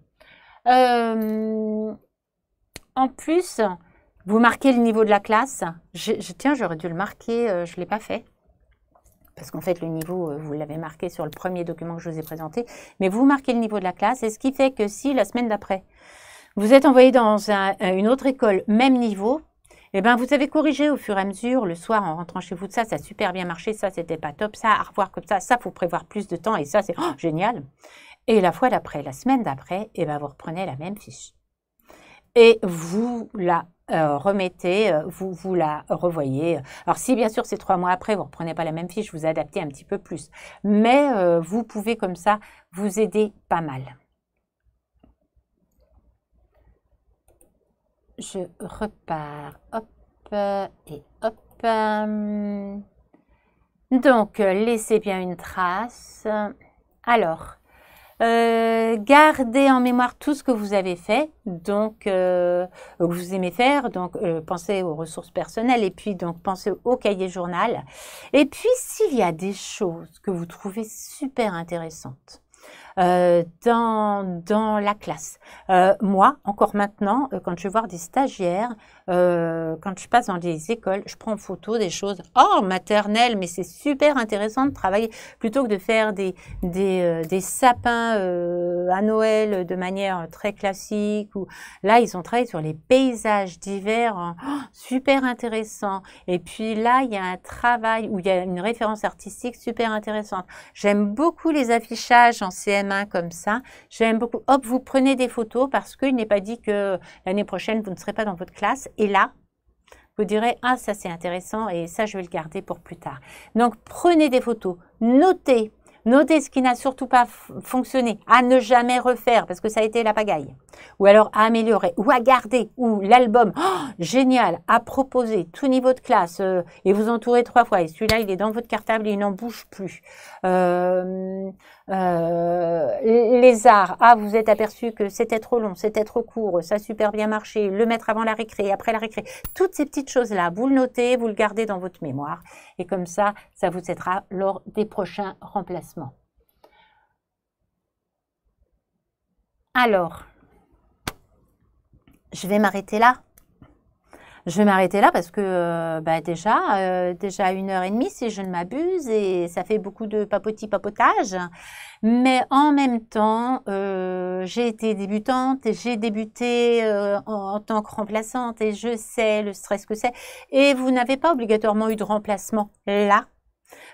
en plus, vous marquez le niveau de la classe. Je, tiens, j'aurais dû le marquer, je ne l'ai pas fait parce qu'en fait, le niveau, euh, vous l'avez marqué sur le premier document que je vous ai présenté, mais vous marquez le niveau de la classe, et ce qui fait que si la semaine d'après, vous êtes envoyé dans euh, une autre école, même niveau, et eh ben, vous avez corrigé au fur et à mesure, le soir en rentrant chez vous, ça, ça a super bien marché, ça, c'était pas top, ça, à revoir comme ça, ça, faut prévoir plus de temps, et ça, c'est oh, génial. Et la fois d'après, la semaine d'après, et eh ben, vous reprenez la même fiche. Et vous la euh, remettez, euh, vous, vous la revoyez. Alors si bien sûr c'est trois mois après, vous ne reprenez pas la même fiche, vous adaptez un petit peu plus. Mais euh, vous pouvez comme ça vous aider pas mal. Je repars, hop, et hop. Donc, laissez bien une trace. Alors, euh, gardez en mémoire tout ce que vous avez fait, donc euh, que vous aimez faire. Donc euh, pensez aux ressources personnelles et puis donc pensez au cahier journal. Et puis s'il y a des choses que vous trouvez super intéressantes, euh, dans, dans la classe. Euh, moi, encore maintenant, euh, quand je vais voir des stagiaires, euh, quand je passe dans des écoles, je prends en photo des choses. Oh, maternelle, mais c'est super intéressant de travailler plutôt que de faire des, des, euh, des sapins à Noël de manière très classique. Ou là, ils ont travaillé sur les paysages d'hiver, hein. oh, super intéressant. Et puis là, il y a un travail où il y a une référence artistique super intéressante. J'aime beaucoup les affichages en CM main comme ça. J'aime beaucoup. Hop, vous prenez des photos parce qu'il n'est pas dit que l'année prochaine, vous ne serez pas dans votre classe. Et là, vous direz, ah, ça c'est intéressant et ça, je vais le garder pour plus tard. Donc, prenez des photos, notez, Notez ce qui n'a surtout pas fonctionné, à ne jamais refaire parce que ça a été la pagaille, ou alors à améliorer, ou à garder, ou l'album, oh, génial, à proposer, tout niveau de classe, euh, et vous entourez trois fois, et celui-là, il est dans votre cartable et il n'en bouge plus. Euh, euh, les arts, ah, vous êtes aperçu que c'était trop long, c'était trop court, ça a super bien marché, le mettre avant la récré, après la récré. Toutes ces petites choses-là, vous le notez, vous le gardez dans votre mémoire. Et comme ça, ça vous aidera lors des prochains remplacements. Alors, je vais m'arrêter là je vais m'arrêter là parce que euh, bah déjà, euh, déjà une heure et demie si je ne m'abuse et ça fait beaucoup de papotis papotage. Mais en même temps, euh, j'ai été débutante et j'ai débuté en, tant que remplaçante et je sais le stress que c'est. Et vous n'avez pas obligatoirement eu de remplacement là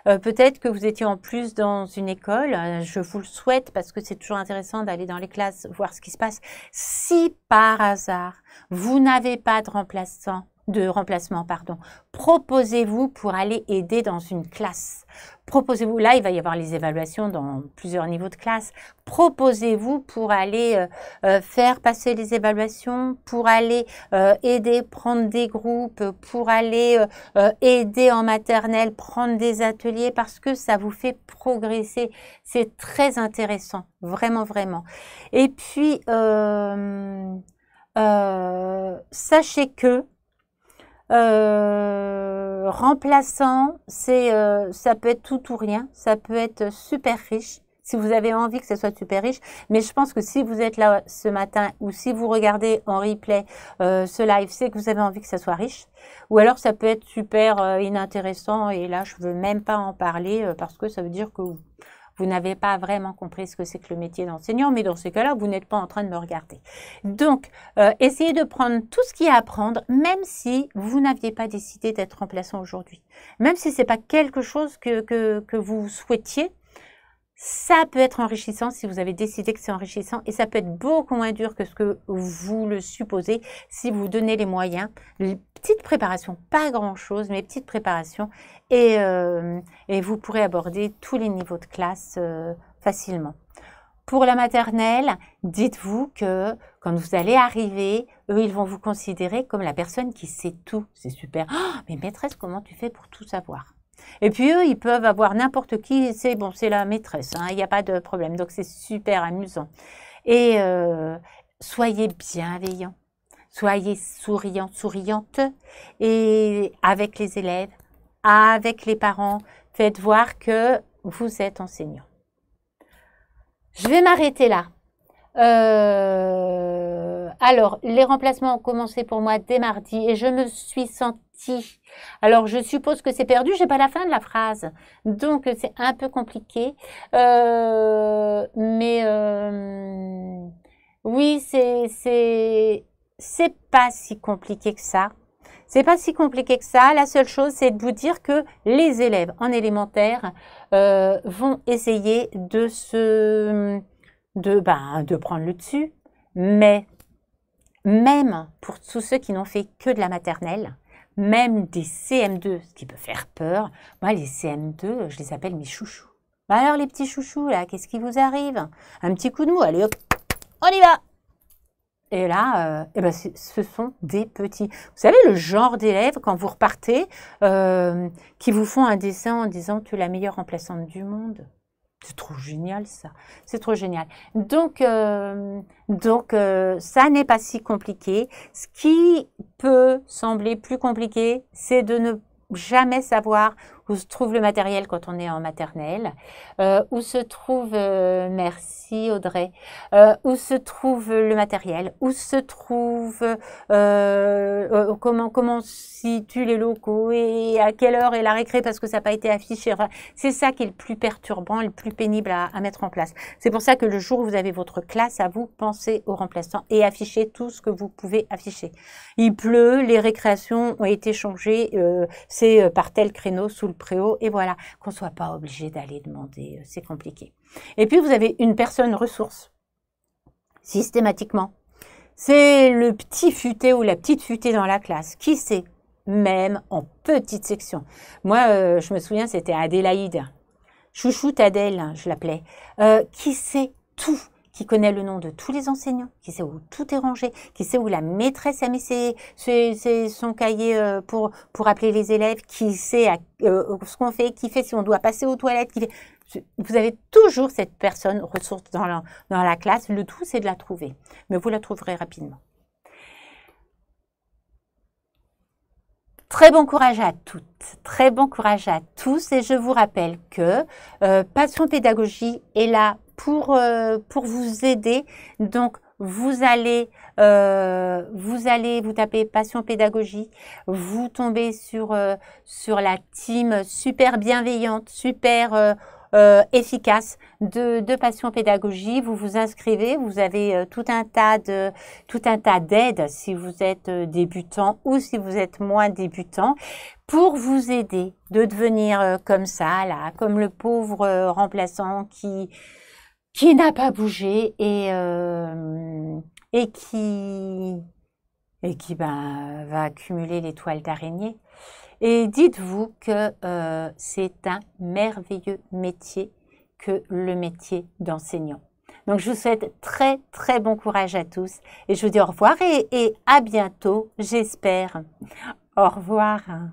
euh, peut-être que vous étiez en plus dans une école, euh, je vous le souhaite parce que c'est toujours intéressant d'aller dans les classes, voir ce qui se passe. Si par hasard, vous n'avez pas de remplaçant de remplacement, pardon. Proposez-vous pour aller aider dans une classe. Proposez-vous, là, il va y avoir les évaluations dans plusieurs niveaux de classe. Proposez-vous pour aller euh, euh, faire passer les évaluations, pour aller euh, aider, prendre des groupes, pour aller aider en maternelle, prendre des ateliers, parce que ça vous fait progresser. C'est très intéressant, vraiment, vraiment. Et puis, sachez que euh, remplaçant, c'est, euh, ça peut être tout ou rien, ça peut être super riche, si vous avez envie que ce soit super riche. Mais je pense que si vous êtes là ce matin ou si vous regardez en replay euh, ce live, c'est que vous avez envie que ça soit riche. Ou alors ça peut être super inintéressant et là je veux même pas en parler parce que ça veut dire que vous n'avez pas vraiment compris ce que c'est que le métier d'enseignant, mais dans ce cas-là, vous n'êtes pas en train de me regarder. Donc, euh, essayez de prendre tout ce qu'il y a à prendre, même si vous n'aviez pas décidé d'être remplaçant aujourd'hui, même si ce n'est pas quelque chose que, que, que vous souhaitiez, ça peut être enrichissant si vous avez décidé que c'est enrichissant et ça peut être beaucoup moins dur que ce que vous le supposez si vous donnez les moyens. Les petites préparations, pas grand-chose, mais petites préparations et, euh, vous pourrez aborder tous les niveaux de classe euh, facilement. Pour la maternelle, dites-vous que quand vous allez arriver, eux, ils vont vous considérer comme la personne qui sait tout. C'est super. Oh, mais maîtresse, comment tu fais pour tout savoir et puis eux, ils peuvent avoir n'importe qui, c'est bon, c'est la maîtresse, hein, il n'y a pas de problème. Donc c'est super amusant. Et euh, soyez bienveillants, soyez souriants, souriantes, et avec les élèves, avec les parents, faites voir que vous êtes enseignant. Je vais m'arrêter là. Euh alors, les remplacements ont commencé pour moi dès mardi et je me suis sentie. Alors, je suppose que c'est perdu, j'ai pas la fin de la phrase. Donc, c'est un peu compliqué. Euh, mais euh, oui, c'est, c'est, pas si compliqué que ça. C'est pas si compliqué que ça. La seule chose, c'est de vous dire que les élèves en élémentaire euh, vont essayer de se, de, ben, de prendre le dessus. Mais même pour tous ceux qui n'ont fait que de la maternelle, même des CM2, ce qui peut faire peur. Moi, les CM2, je les appelle mes chouchous. Bah alors, les petits chouchous, là, qu'est-ce qui vous arrive Un petit coup de mou, allez hop, on y va et là, euh, eh ben, ce sont des petits. Vous savez, le genre d'élèves, quand vous repartez, euh, qui vous font un dessin en disant Tu es la meilleure remplaçante du monde. C'est trop génial ça. C'est trop génial. Donc, euh, donc euh, ça n'est pas si compliqué. Ce qui peut sembler plus compliqué, c'est de ne jamais savoir où se trouve le matériel quand on est en maternelle, euh, où se trouve, euh, merci Audrey, euh, où se trouve le matériel, où se trouve euh, euh, comment comment situe les locaux et à quelle heure est la récré parce que ça n'a pas été affiché. C'est ça qui est le plus perturbant, le plus pénible à, mettre en place. C'est pour ça que le jour où vous avez votre classe, à vous pensez aux remplaçants et affichez tout ce que vous pouvez afficher. Il pleut, les récréations ont été changées, c'est par tel créneau sous le préau, et voilà, qu'on ne soit pas obligé d'aller demander, euh, c'est compliqué. Et puis, vous avez une personne ressource, systématiquement. C'est le petit futé ou la petite futée dans la classe. Qui sait Même en petite section. Moi, euh, je me souviens, c'était Adélaïde. Chouchoute Adèle, je l'appelais. Euh, qui sait tout qui connaît le nom de tous les enseignants, qui sait où tout est rangé, qui sait où la maîtresse a mis son cahier euh, pour, pour appeler les élèves, qui sait euh, ce qu'on fait, qui fait si on doit passer aux toilettes, Vous avez toujours cette personne ressource dans la, classe. Le tout, c'est de la trouver. Mais vous la trouverez rapidement. Très bon courage à toutes, très bon courage à tous et je vous rappelle que euh, Passion Pédagogie est là pour, euh, pour vous aider. Donc, vous allez, euh, vous allez vous taper passion pédagogie, vous tombez sur, euh, sur la team super bienveillante, super efficace de, de, passion pédagogie. Vous vous inscrivez, vous avez tout un tas de tout un tas d'aides si vous êtes débutant ou si vous êtes moins débutant pour vous aider de devenir comme ça là, comme le pauvre remplaçant qui qui n'a pas bougé et, euh, et qui, et qui ben, va accumuler les toiles d'araignée. Et dites-vous que euh, c'est un merveilleux métier que le métier d'enseignant. Donc je vous souhaite très très bon courage à tous et je vous dis au revoir et à bientôt, j'espère. Au revoir.